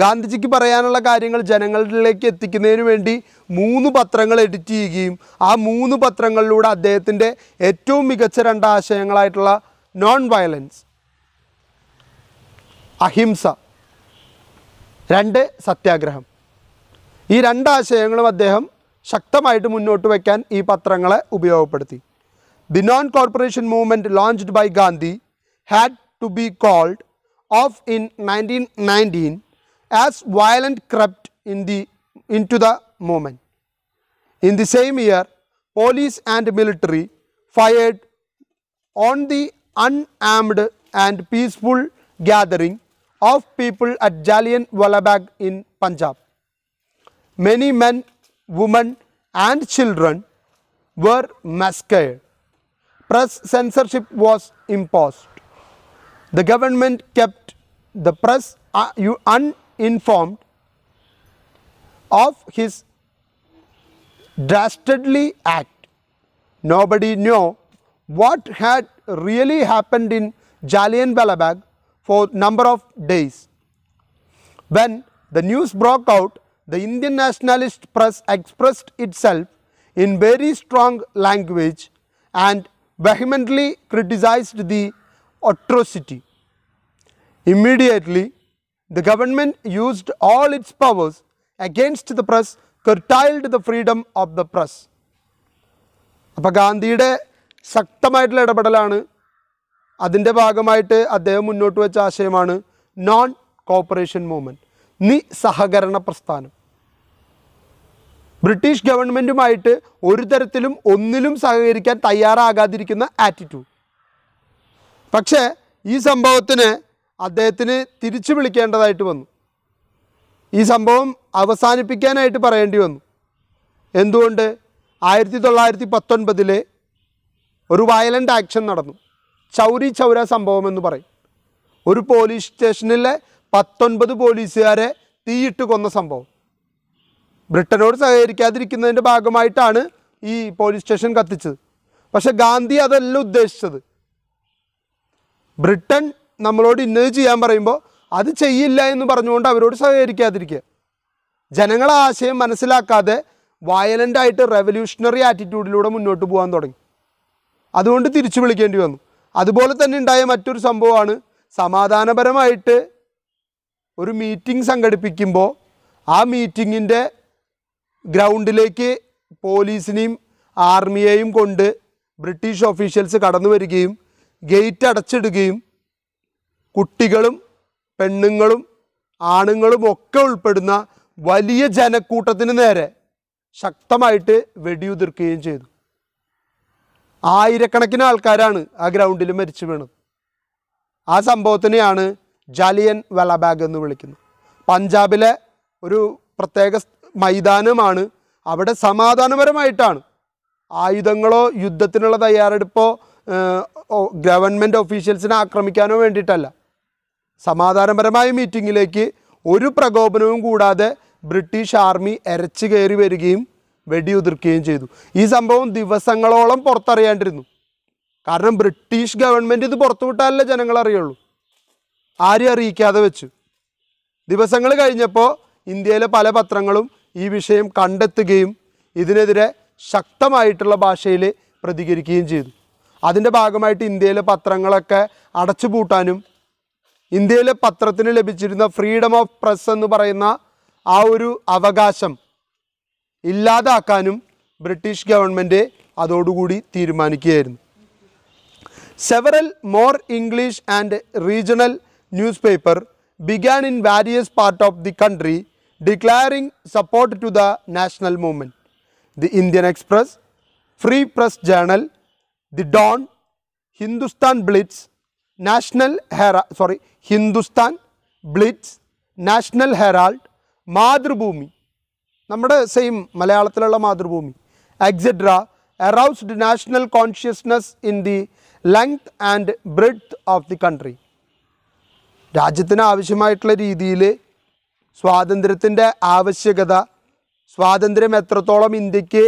ഗാന്ധിജിക്ക് പറയാനുള്ള കാര്യങ്ങൾ ജനങ്ങളിലേക്ക് എത്തിക്കുന്നതിന് വേണ്ടി മൂന്ന് പത്രങ്ങൾ എഡിറ്റ് ചെയ്യുകയും ആ മൂന്ന് പത്രങ്ങളിലൂടെ അദ്ദേഹത്തിൻ്റെ ഏറ്റവും മികച്ച രണ്ട് ആശയങ്ങളായിട്ടുള്ള നോൺ വയലൻസ് അഹിംസ രണ്ട് സത്യാഗ്രഹം ഈ രണ്ട് ആശയങ്ങളും അദ്ദേഹം ശക്തമായിട്ട് മുന്നോട്ട് വയ്ക്കാൻ ഈ പത്രങ്ങളെ ഉപയോഗപ്പെടുത്തി the non corporation movement launched by Gandhi had to be called off in nineteen nineteen as violent crept in the, into the movement. In the same year, police and military fired on the unarmed and peaceful gathering of people at Jallianwala in Punjab. Many men, women and children were massacred. Press censorship was imposed. The government kept the press uh, un informed of his dastardly act. Nobody knew what had really happened in Jallianwala Bagh for number of days. When the news broke out, the Indian nationalist press expressed itself in very strong language and vehemently criticized the atrocity. Immediately, the government used all its powers against the press, curtailed the freedom of the press. അപ്പോൾ ഗാന്ധിയുടെ ശക്തമായിട്ടുള്ള ഇടപെടലാണ് അതിൻ്റെ ഭാഗമായിട്ട് അദ്ദേഹം മുന്നോട്ട് വെച്ച ആശയമാണ് നോൺ കോപ്പറേഷൻ മൂവ്മെൻറ്റ് നിസ്സഹകരണ പ്രസ്ഥാനം ബ്രിട്ടീഷ് ഗവൺമെൻറ്റുമായിട്ട് ഒരു തരത്തിലും ഒന്നിലും സഹകരിക്കാൻ തയ്യാറാകാതിരിക്കുന്ന ആറ്റിറ്റ്യൂഡ് പക്ഷേ ഈ സംഭവത്തിന് അദ്ദേഹത്തിന് തിരിച്ചു വിളിക്കേണ്ടതായിട്ട് വന്നു ഈ സംഭവം അവസാനിപ്പിക്കാനായിട്ട് പറയേണ്ടി വന്നു എന്തുകൊണ്ട് ആയിരത്തി തൊള്ളായിരത്തി പത്തൊൻപതിലെ ഒരു വയലൻ്റ് ആക്ഷൻ നടന്നു ചൗരി ചൗര സംഭവം എന്ന് പറയും ഒരു പോലീസ് സ്റ്റേഷനിലെ പത്തൊൻപത് പോലീസുകാരെ തീയിട്ട് കൊന്ന സംഭവം ബ്രിട്ടനോട് സഹകരിക്കാതിരിക്കുന്നതിൻ്റെ ഭാഗമായിട്ടാണ് ഈ പോലീസ് സ്റ്റേഷൻ കത്തിച്ചത് പക്ഷെ ഗാന്ധി അതല്ല ഉദ്ദേശിച്ചത് ബ്രിട്ടൻ നമ്മളോട് ഇന്നത് ചെയ്യാൻ പറയുമ്പോൾ അത് ചെയ്യില്ല എന്ന് പറഞ്ഞുകൊണ്ട് അവരോട് സഹകരിക്കാതിരിക്കുക ജനങ്ങളെ ആശയം മനസ്സിലാക്കാതെ വയലൻ്റായിട്ട് റെവല്യൂഷണറി ആറ്റിറ്റ്യൂഡിലൂടെ മുന്നോട്ട് പോകാൻ തുടങ്ങി അതുകൊണ്ട് തിരിച്ചു വിളിക്കേണ്ടി വന്നു അതുപോലെ തന്നെ ഉണ്ടായ മറ്റൊരു സംഭവമാണ് സമാധാനപരമായിട്ട് ഒരു മീറ്റിംഗ് സംഘടിപ്പിക്കുമ്പോൾ ആ മീറ്റിങ്ങിൻ്റെ ഗ്രൗണ്ടിലേക്ക് പോലീസിനെയും ആർമിയെയും കൊണ്ട് ബ്രിട്ടീഷ് ഓഫീഷ്യൽസ് കടന്നു വരികയും ഗേറ്റ് അടച്ചിടുകയും കുട്ടികളും പെണ്ണുങ്ങളും ആണുങ്ങളും ഒക്കെ ഉൾപ്പെടുന്ന വലിയ ജനക്കൂട്ടത്തിന് നേരെ ശക്തമായിട്ട് വെടിയുതിർക്കുകയും ചെയ്തു ആയിരക്കണക്കിന് ആൾക്കാരാണ് ആ ഗ്രൗണ്ടിൽ മരിച്ചു വീണത് ആ സംഭവത്തിനെയാണ് ജാലിയൻ വെലബാഗ് എന്ന് വിളിക്കുന്നത് പഞ്ചാബിലെ ഒരു പ്രത്യേക മൈതാനമാണ് അവിടെ സമാധാനപരമായിട്ടാണ് ആയുധങ്ങളോ യുദ്ധത്തിനുള്ള തയ്യാറെടുപ്പോ ഗവൺമെൻറ് ഓഫീഷ്യൽസിനെ ആക്രമിക്കാനോ വേണ്ടിയിട്ടല്ല സമാധാനപരമായ മീറ്റിങ്ങിലേക്ക് ഒരു പ്രകോപനവും കൂടാതെ ബ്രിട്ടീഷ് ആർമി എരച്ചു കയറി വരികയും വെടിയുതിർക്കുകയും ചെയ്തു ഈ സംഭവം ദിവസങ്ങളോളം പുറത്തറിയാണ്ടിരുന്നു കാരണം ബ്രിട്ടീഷ് ഗവൺമെൻറ് ഇത് പുറത്തുവിട്ടാലല്ലേ ജനങ്ങൾ അറിയുള്ളൂ ആരും അറിയിക്കാതെ വെച്ചു ദിവസങ്ങൾ കഴിഞ്ഞപ്പോൾ ഇന്ത്യയിലെ പല പത്രങ്ങളും ഈ വിഷയം കണ്ടെത്തുകയും ഇതിനെതിരെ ശക്തമായിട്ടുള്ള ഭാഷയിൽ പ്രതികരിക്കുകയും ചെയ്തു അതിൻ്റെ ഭാഗമായിട്ട് ഇന്ത്യയിലെ പത്രങ്ങളൊക്കെ അടച്ചുപൂട്ടാനും ഇന്ത്യയിലെ പത്രത്തിന് ലഭിച്ചിരുന്ന ഫ്രീഡം ഓഫ് പ്രസ് എന്ന് പറയുന്ന ആ ഒരു അവകാശം ഇല്ലാതാക്കാനും ബ്രിട്ടീഷ് ഗവൺമെൻറ് അതോടുകൂടി തീരുമാനിക്കുകയായിരുന്നു several more English and regional newspaper began in various part of the country declaring support to the national movement the Indian Express Free Press Journal the Dawn Hindustan Blitz National Hera sorry Hindustan Blitz National Herald Mathrubhumi നമ്മുടെ same മലയാളത്തിലുള്ള Mathrubhumi etcetera aroused national consciousness in the length and breadth of the country രാജ്യത്തിന് ആവശ്യമായിട്ടുള്ള രീതിയിൽ സ്വാതന്ത്ര്യത്തിൻ്റെ ആവശ്യകത സ്വാതന്ത്ര്യം എത്രത്തോളം ഇന്ത്യക്ക്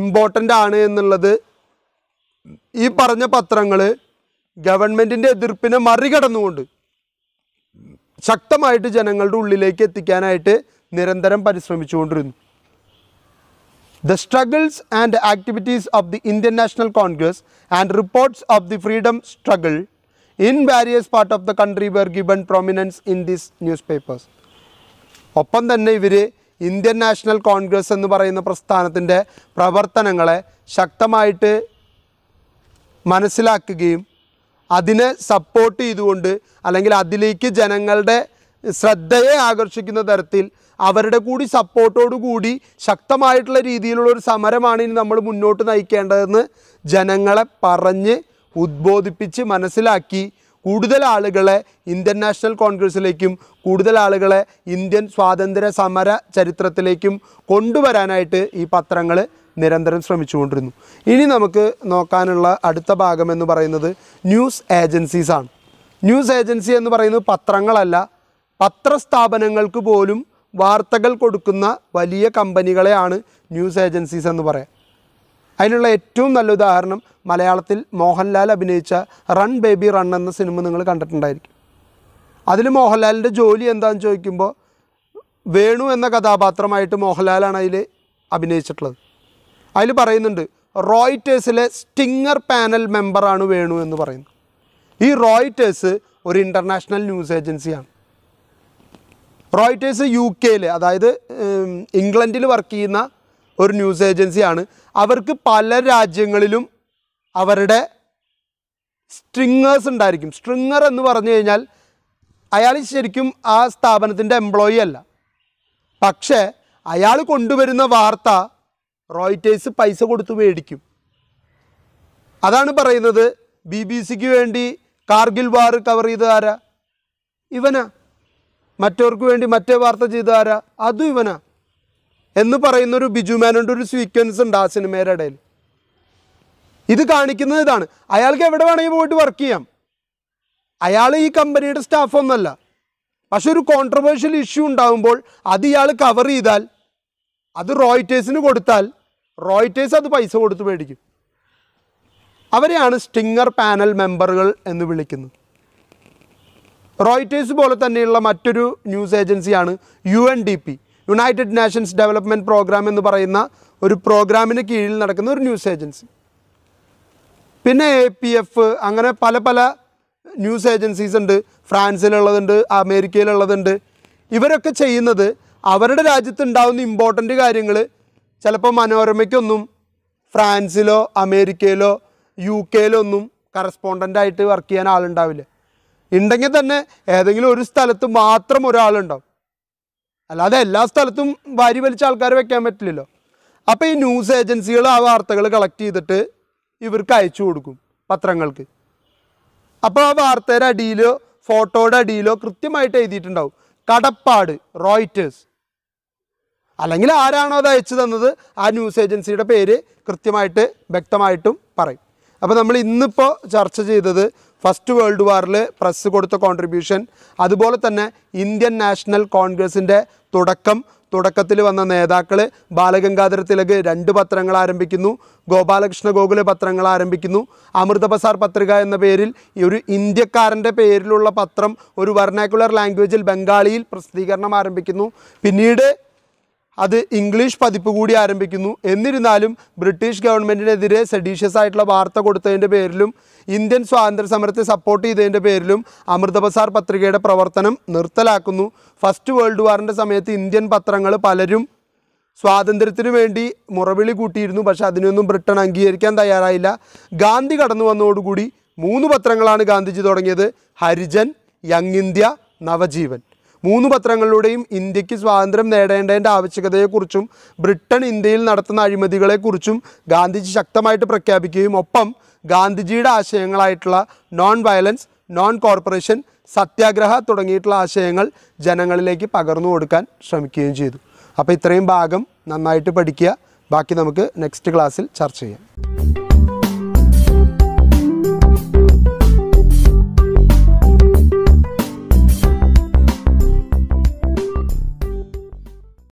ഇമ്പോർട്ടൻ്റ് ആണ് എന്നുള്ളത് ഈ പറഞ്ഞ പത്രങ്ങൾ ഗവൺമെൻറ്റിൻ്റെ എതിർപ്പിനെ മറികടന്നുകൊണ്ട് ശക്തമായിട്ട് ജനങ്ങളുടെ ഉള്ളിലേക്ക് എത്തിക്കാനായിട്ട് നിരന്തരം പരിശ്രമിച്ചുകൊണ്ടിരുന്നു the struggles and activities of the Indian National Congress and reports of the freedom struggle in various part of the country were given prominence in these newspapers ഒപ്പം തന്നെ ഇവർ ഇന്ത്യൻ നാഷണൽ കോൺഗ്രസ് എന്ന് പറയുന്ന പ്രസ്ഥാനത്തിൻ്റെ പ്രവർത്തനങ്ങളെ ശക്തമായിട്ട് മനസ്സിലാക്കുകയും അതിനെ സപ്പോർട്ട് ചെയ്തുകൊണ്ട് അല്ലെങ്കിൽ അതിലേക്ക് ജനങ്ങളുടെ ശ്രദ്ധയെ ആകർഷിക്കുന്ന തരത്തിൽ അവരുടെ കൂടി കൂടി ശക്തമായിട്ടുള്ള രീതിയിലുള്ള ഒരു സമരമാണ് ഇനി നമ്മൾ മുന്നോട്ട് നയിക്കേണ്ടതെന്ന് ജനങ്ങളെ പറഞ്ഞ് ഉദ്ബോധിപ്പിച്ച് മനസ്സിലാക്കി കൂടുതൽ ആളുകളെ ഇന്ത്യൻ നാഷണൽ കോൺഗ്രസ്സിലേക്കും കൂടുതൽ ആളുകളെ ഇന്ത്യൻ സ്വാതന്ത്ര്യ സമര ചരിത്രത്തിലേക്കും കൊണ്ടുവരാനായിട്ട് ഈ പത്രങ്ങൾ നിരന്തരം ശ്രമിച്ചുകൊണ്ടിരുന്നു ഇനി നമുക്ക് നോക്കാനുള്ള അടുത്ത ഭാഗം എന്ന് പറയുന്നത് ന്യൂസ് ഏജൻസീസാണ് ന്യൂസ് ഏജൻസി എന്ന് പറയുന്നത് പത്രങ്ങളല്ല പത്രസ്ഥാപനങ്ങൾക്ക് പോലും വാർത്തകൾ കൊടുക്കുന്ന വലിയ കമ്പനികളെയാണ് ന്യൂസ് ഏജൻസീസ് എന്ന് പറയാം അതിനുള്ള ഏറ്റവും നല്ല ഉദാഹരണം മലയാളത്തിൽ മോഹൻലാൽ അഭിനയിച്ച റൺ ബേബി റൺ എന്ന സിനിമ നിങ്ങൾ കണ്ടിട്ടുണ്ടായിരിക്കും അതിൽ മോഹൻലാലിൻ്റെ ജോലി എന്താണെന്ന് ചോദിക്കുമ്പോൾ വേണു എന്ന കഥാപാത്രമായിട്ട് മോഹൻലാലാണ് അതിൽ അഭിനയിച്ചിട്ടുള്ളത് അതിൽ പറയുന്നുണ്ട് റോയിറ്റേഴ്സിലെ സ്റ്റിങ്ങർ പാനൽ മെമ്പറാണ് വേണു എന്ന് പറയുന്നു ഈ റോയിറ്റേഴ്സ് ഒരു ഇൻ്റർനാഷണൽ ന്യൂസ് ഏജൻസിയാണ് റോയിറ്റേഴ്സ് യു കെയിൽ അതായത് ഇംഗ്ലണ്ടിൽ വർക്ക് ചെയ്യുന്ന ഒരു ന്യൂസ് ഏജൻസിയാണ് അവർക്ക് പല രാജ്യങ്ങളിലും അവരുടെ സ്ട്രിങ്ങേഴ്സ് ഉണ്ടായിരിക്കും സ്ട്രിങ്ങർ എന്ന് പറഞ്ഞു കഴിഞ്ഞാൽ അയാൾ ശരിക്കും ആ സ്ഥാപനത്തിൻ്റെ എംപ്ലോയി അല്ല പക്ഷേ അയാൾ കൊണ്ടുവരുന്ന വാർത്ത റോയിറ്റേഴ്സ് പൈസ കൊടുത്ത് മേടിക്കും അതാണ് പറയുന്നത് ബി ബി സിക്ക് വേണ്ടി കാർഗിൽ വാർ കവർ ചെയ്ത ആരാ ഇവനാ മറ്റവർക്ക് വേണ്ടി മറ്റേ വാർത്ത ചെയ്ത ആരാ അതും ഇവനാ എന്ന് പറയുന്നൊരു ബിജു മേനോൻ്റെ ഒരു സീക്വൻസ് ഉണ്ട് ആ സിനിമയുടെ ഇടയിൽ ഇത് കാണിക്കുന്നത് ഇതാണ് അയാൾക്ക് എവിടെ വേണമെങ്കിൽ പോയിട്ട് വർക്ക് ചെയ്യാം അയാൾ ഈ കമ്പനിയുടെ സ്റ്റാഫ് ഒന്നല്ല പക്ഷെ ഒരു കോൺട്രവേഴ്ഷ്യൽ ഇഷ്യൂ ഉണ്ടാകുമ്പോൾ അത് ഇയാൾ കവർ ചെയ്താൽ അത് റോയിറ്റേഴ്സിന് കൊടുത്താൽ റോയിറ്റേഴ്സ് അത് പൈസ കൊടുത്ത് മേടിക്കും അവരെയാണ് സ്റ്റിങ്ങർ പാനൽ മെമ്പറുകൾ എന്ന് വിളിക്കുന്നത് റോയിറ്റേഴ്സ് പോലെ തന്നെയുള്ള മറ്റൊരു ന്യൂസ് ഏജൻസിയാണ് U N D P United Nations Development Programme എന്ന് പറയുന്ന ഒരു പ്രോഗ്രാമിന് കീഴിൽ നടക്കുന്ന ഒരു ന്യൂസ് ഏജൻസി പിന്നെ എ പി എഫ് അങ്ങനെ പല പല ന്യൂസ് ഏജൻസീസ് ഉണ്ട് ഫ്രാൻസിലുള്ളതുണ്ട് അമേരിക്കയിലുള്ളതുണ്ട് ഇവരൊക്കെ ചെയ്യുന്നത് അവരുടെ രാജ്യത്ത് ഉണ്ടാകുന്ന ഇമ്പോർട്ടൻ്റ് കാര്യങ്ങൾ ചിലപ്പോൾ മനോരമയ്ക്കൊന്നും ഫ്രാൻസിലോ അമേരിക്കയിലോ യു കെയിലോ ഒന്നും കറസ്പോണ്ടൻ്റായിട്ട് വർക്ക് ചെയ്യാൻ ആളുണ്ടാവില്ല ഉണ്ടെങ്കിൽ തന്നെ ഏതെങ്കിലും ഒരു സ്ഥലത്ത് മാത്രം ഒരാളുണ്ടാവും അല്ലാതെ എല്ലാ സ്ഥലത്തും വാരി വലിച്ച ആൾക്കാർ വെക്കാൻ പറ്റില്ലല്ലോ അപ്പോൾ ഈ ന്യൂസ് ഏജൻസികൾ ആ വാർത്തകൾ കളക്ട് ചെയ്തിട്ട് ഇവർക്ക് അയച്ചു കൊടുക്കും പത്രങ്ങൾക്ക് അപ്പോൾ ആ വാർത്തയുടെ അടിയിലോ ഫോട്ടോയുടെ അടിയിലോ കൃത്യമായിട്ട് എഴുതിയിട്ടുണ്ടാവും കടപ്പാട് റോയിറ്റേഴ്സ് അല്ലെങ്കിൽ ആരാണോ അത് അയച്ചു തന്നത് ആ ന്യൂസ് ഏജൻസിയുടെ പേര് കൃത്യമായിട്ട് വ്യക്തമായിട്ടും പറയും അപ്പോൾ നമ്മൾ ഇന്നിപ്പോൾ ചർച്ച ചെയ്തത് ഫസ്റ്റ് വേൾഡ് വാറിൽ പ്രസ് കൊടുത്ത കോൺട്രിബ്യൂഷൻ അതുപോലെ തന്നെ ഇന്ത്യൻ നാഷണൽ കോൺഗ്രസിൻ്റെ തുടക്കം തുടക്കത്തിൽ വന്ന നേതാക്കൾ ബാലഗംഗാധര തിലക് രണ്ട് പത്രങ്ങൾ ആരംഭിക്കുന്നു ഗോപാലകൃഷ്ണ ഗോകുല പത്രങ്ങൾ ആരംഭിക്കുന്നു അമൃത ബസാർ പത്രിക എന്ന പേരിൽ ഒരു ഇന്ത്യക്കാരൻ്റെ പേരിലുള്ള പത്രം ഒരു വെർണാക്കുലർ ലാംഗ്വേജിൽ ബംഗാളിയിൽ പ്രസിദ്ധീകരണം ആരംഭിക്കുന്നു പിന്നീട് അത് ഇംഗ്ലീഷ് പതിപ്പ് കൂടി ആരംഭിക്കുന്നു എന്നിരുന്നാലും ബ്രിട്ടീഷ് ഗവൺമെൻറ്റിനെതിരെ സെഡീഷ്യസ് ആയിട്ടുള്ള വാർത്ത കൊടുത്തതിൻ്റെ പേരിലും ഇന്ത്യൻ സ്വാതന്ത്ര്യ സമരത്തെ സപ്പോർട്ട് ചെയ്തതിൻ്റെ പേരിലും ബസാർ പത്രികയുടെ പ്രവർത്തനം നിർത്തലാക്കുന്നു ഫസ്റ്റ് വേൾഡ് വാറിൻ്റെ സമയത്ത് ഇന്ത്യൻ പത്രങ്ങൾ പലരും സ്വാതന്ത്ര്യത്തിന് വേണ്ടി മുറവിളി കൂട്ടിയിരുന്നു പക്ഷെ അതിനൊന്നും ബ്രിട്ടൻ അംഗീകരിക്കാൻ തയ്യാറായില്ല ഗാന്ധി കടന്നു വന്നതോടുകൂടി മൂന്ന് പത്രങ്ങളാണ് ഗാന്ധിജി തുടങ്ങിയത് ഹരിജൻ യങ് ഇന്ത്യ നവജീവൻ മൂന്ന് പത്രങ്ങളിലൂടെയും ഇന്ത്യക്ക് സ്വാതന്ത്ര്യം നേടേണ്ടതിൻ്റെ ആവശ്യകതയെക്കുറിച്ചും ബ്രിട്ടൻ ഇന്ത്യയിൽ നടത്തുന്ന അഴിമതികളെക്കുറിച്ചും ഗാന്ധിജി ശക്തമായിട്ട് പ്രഖ്യാപിക്കുകയും ഒപ്പം ഗാന്ധിജിയുടെ ആശയങ്ങളായിട്ടുള്ള non violence non corporation satyagraha തുടങ്ങിയിട്ടുള്ള ആശയങ്ങൾ ജനങ്ങളിലേക്ക് പകർന്നു കൊടുക്കാൻ ശ്രമിക്കുകയും ചെയ്തു അപ്പോൾ ഇത്രയും ഭാഗം നന്നായിട്ട് പഠിക്കുക ബാക്കി നമുക്ക് നെക്സ്റ്റ് ക്ലാസ്സിൽ ചർച്ച ചെയ്യാം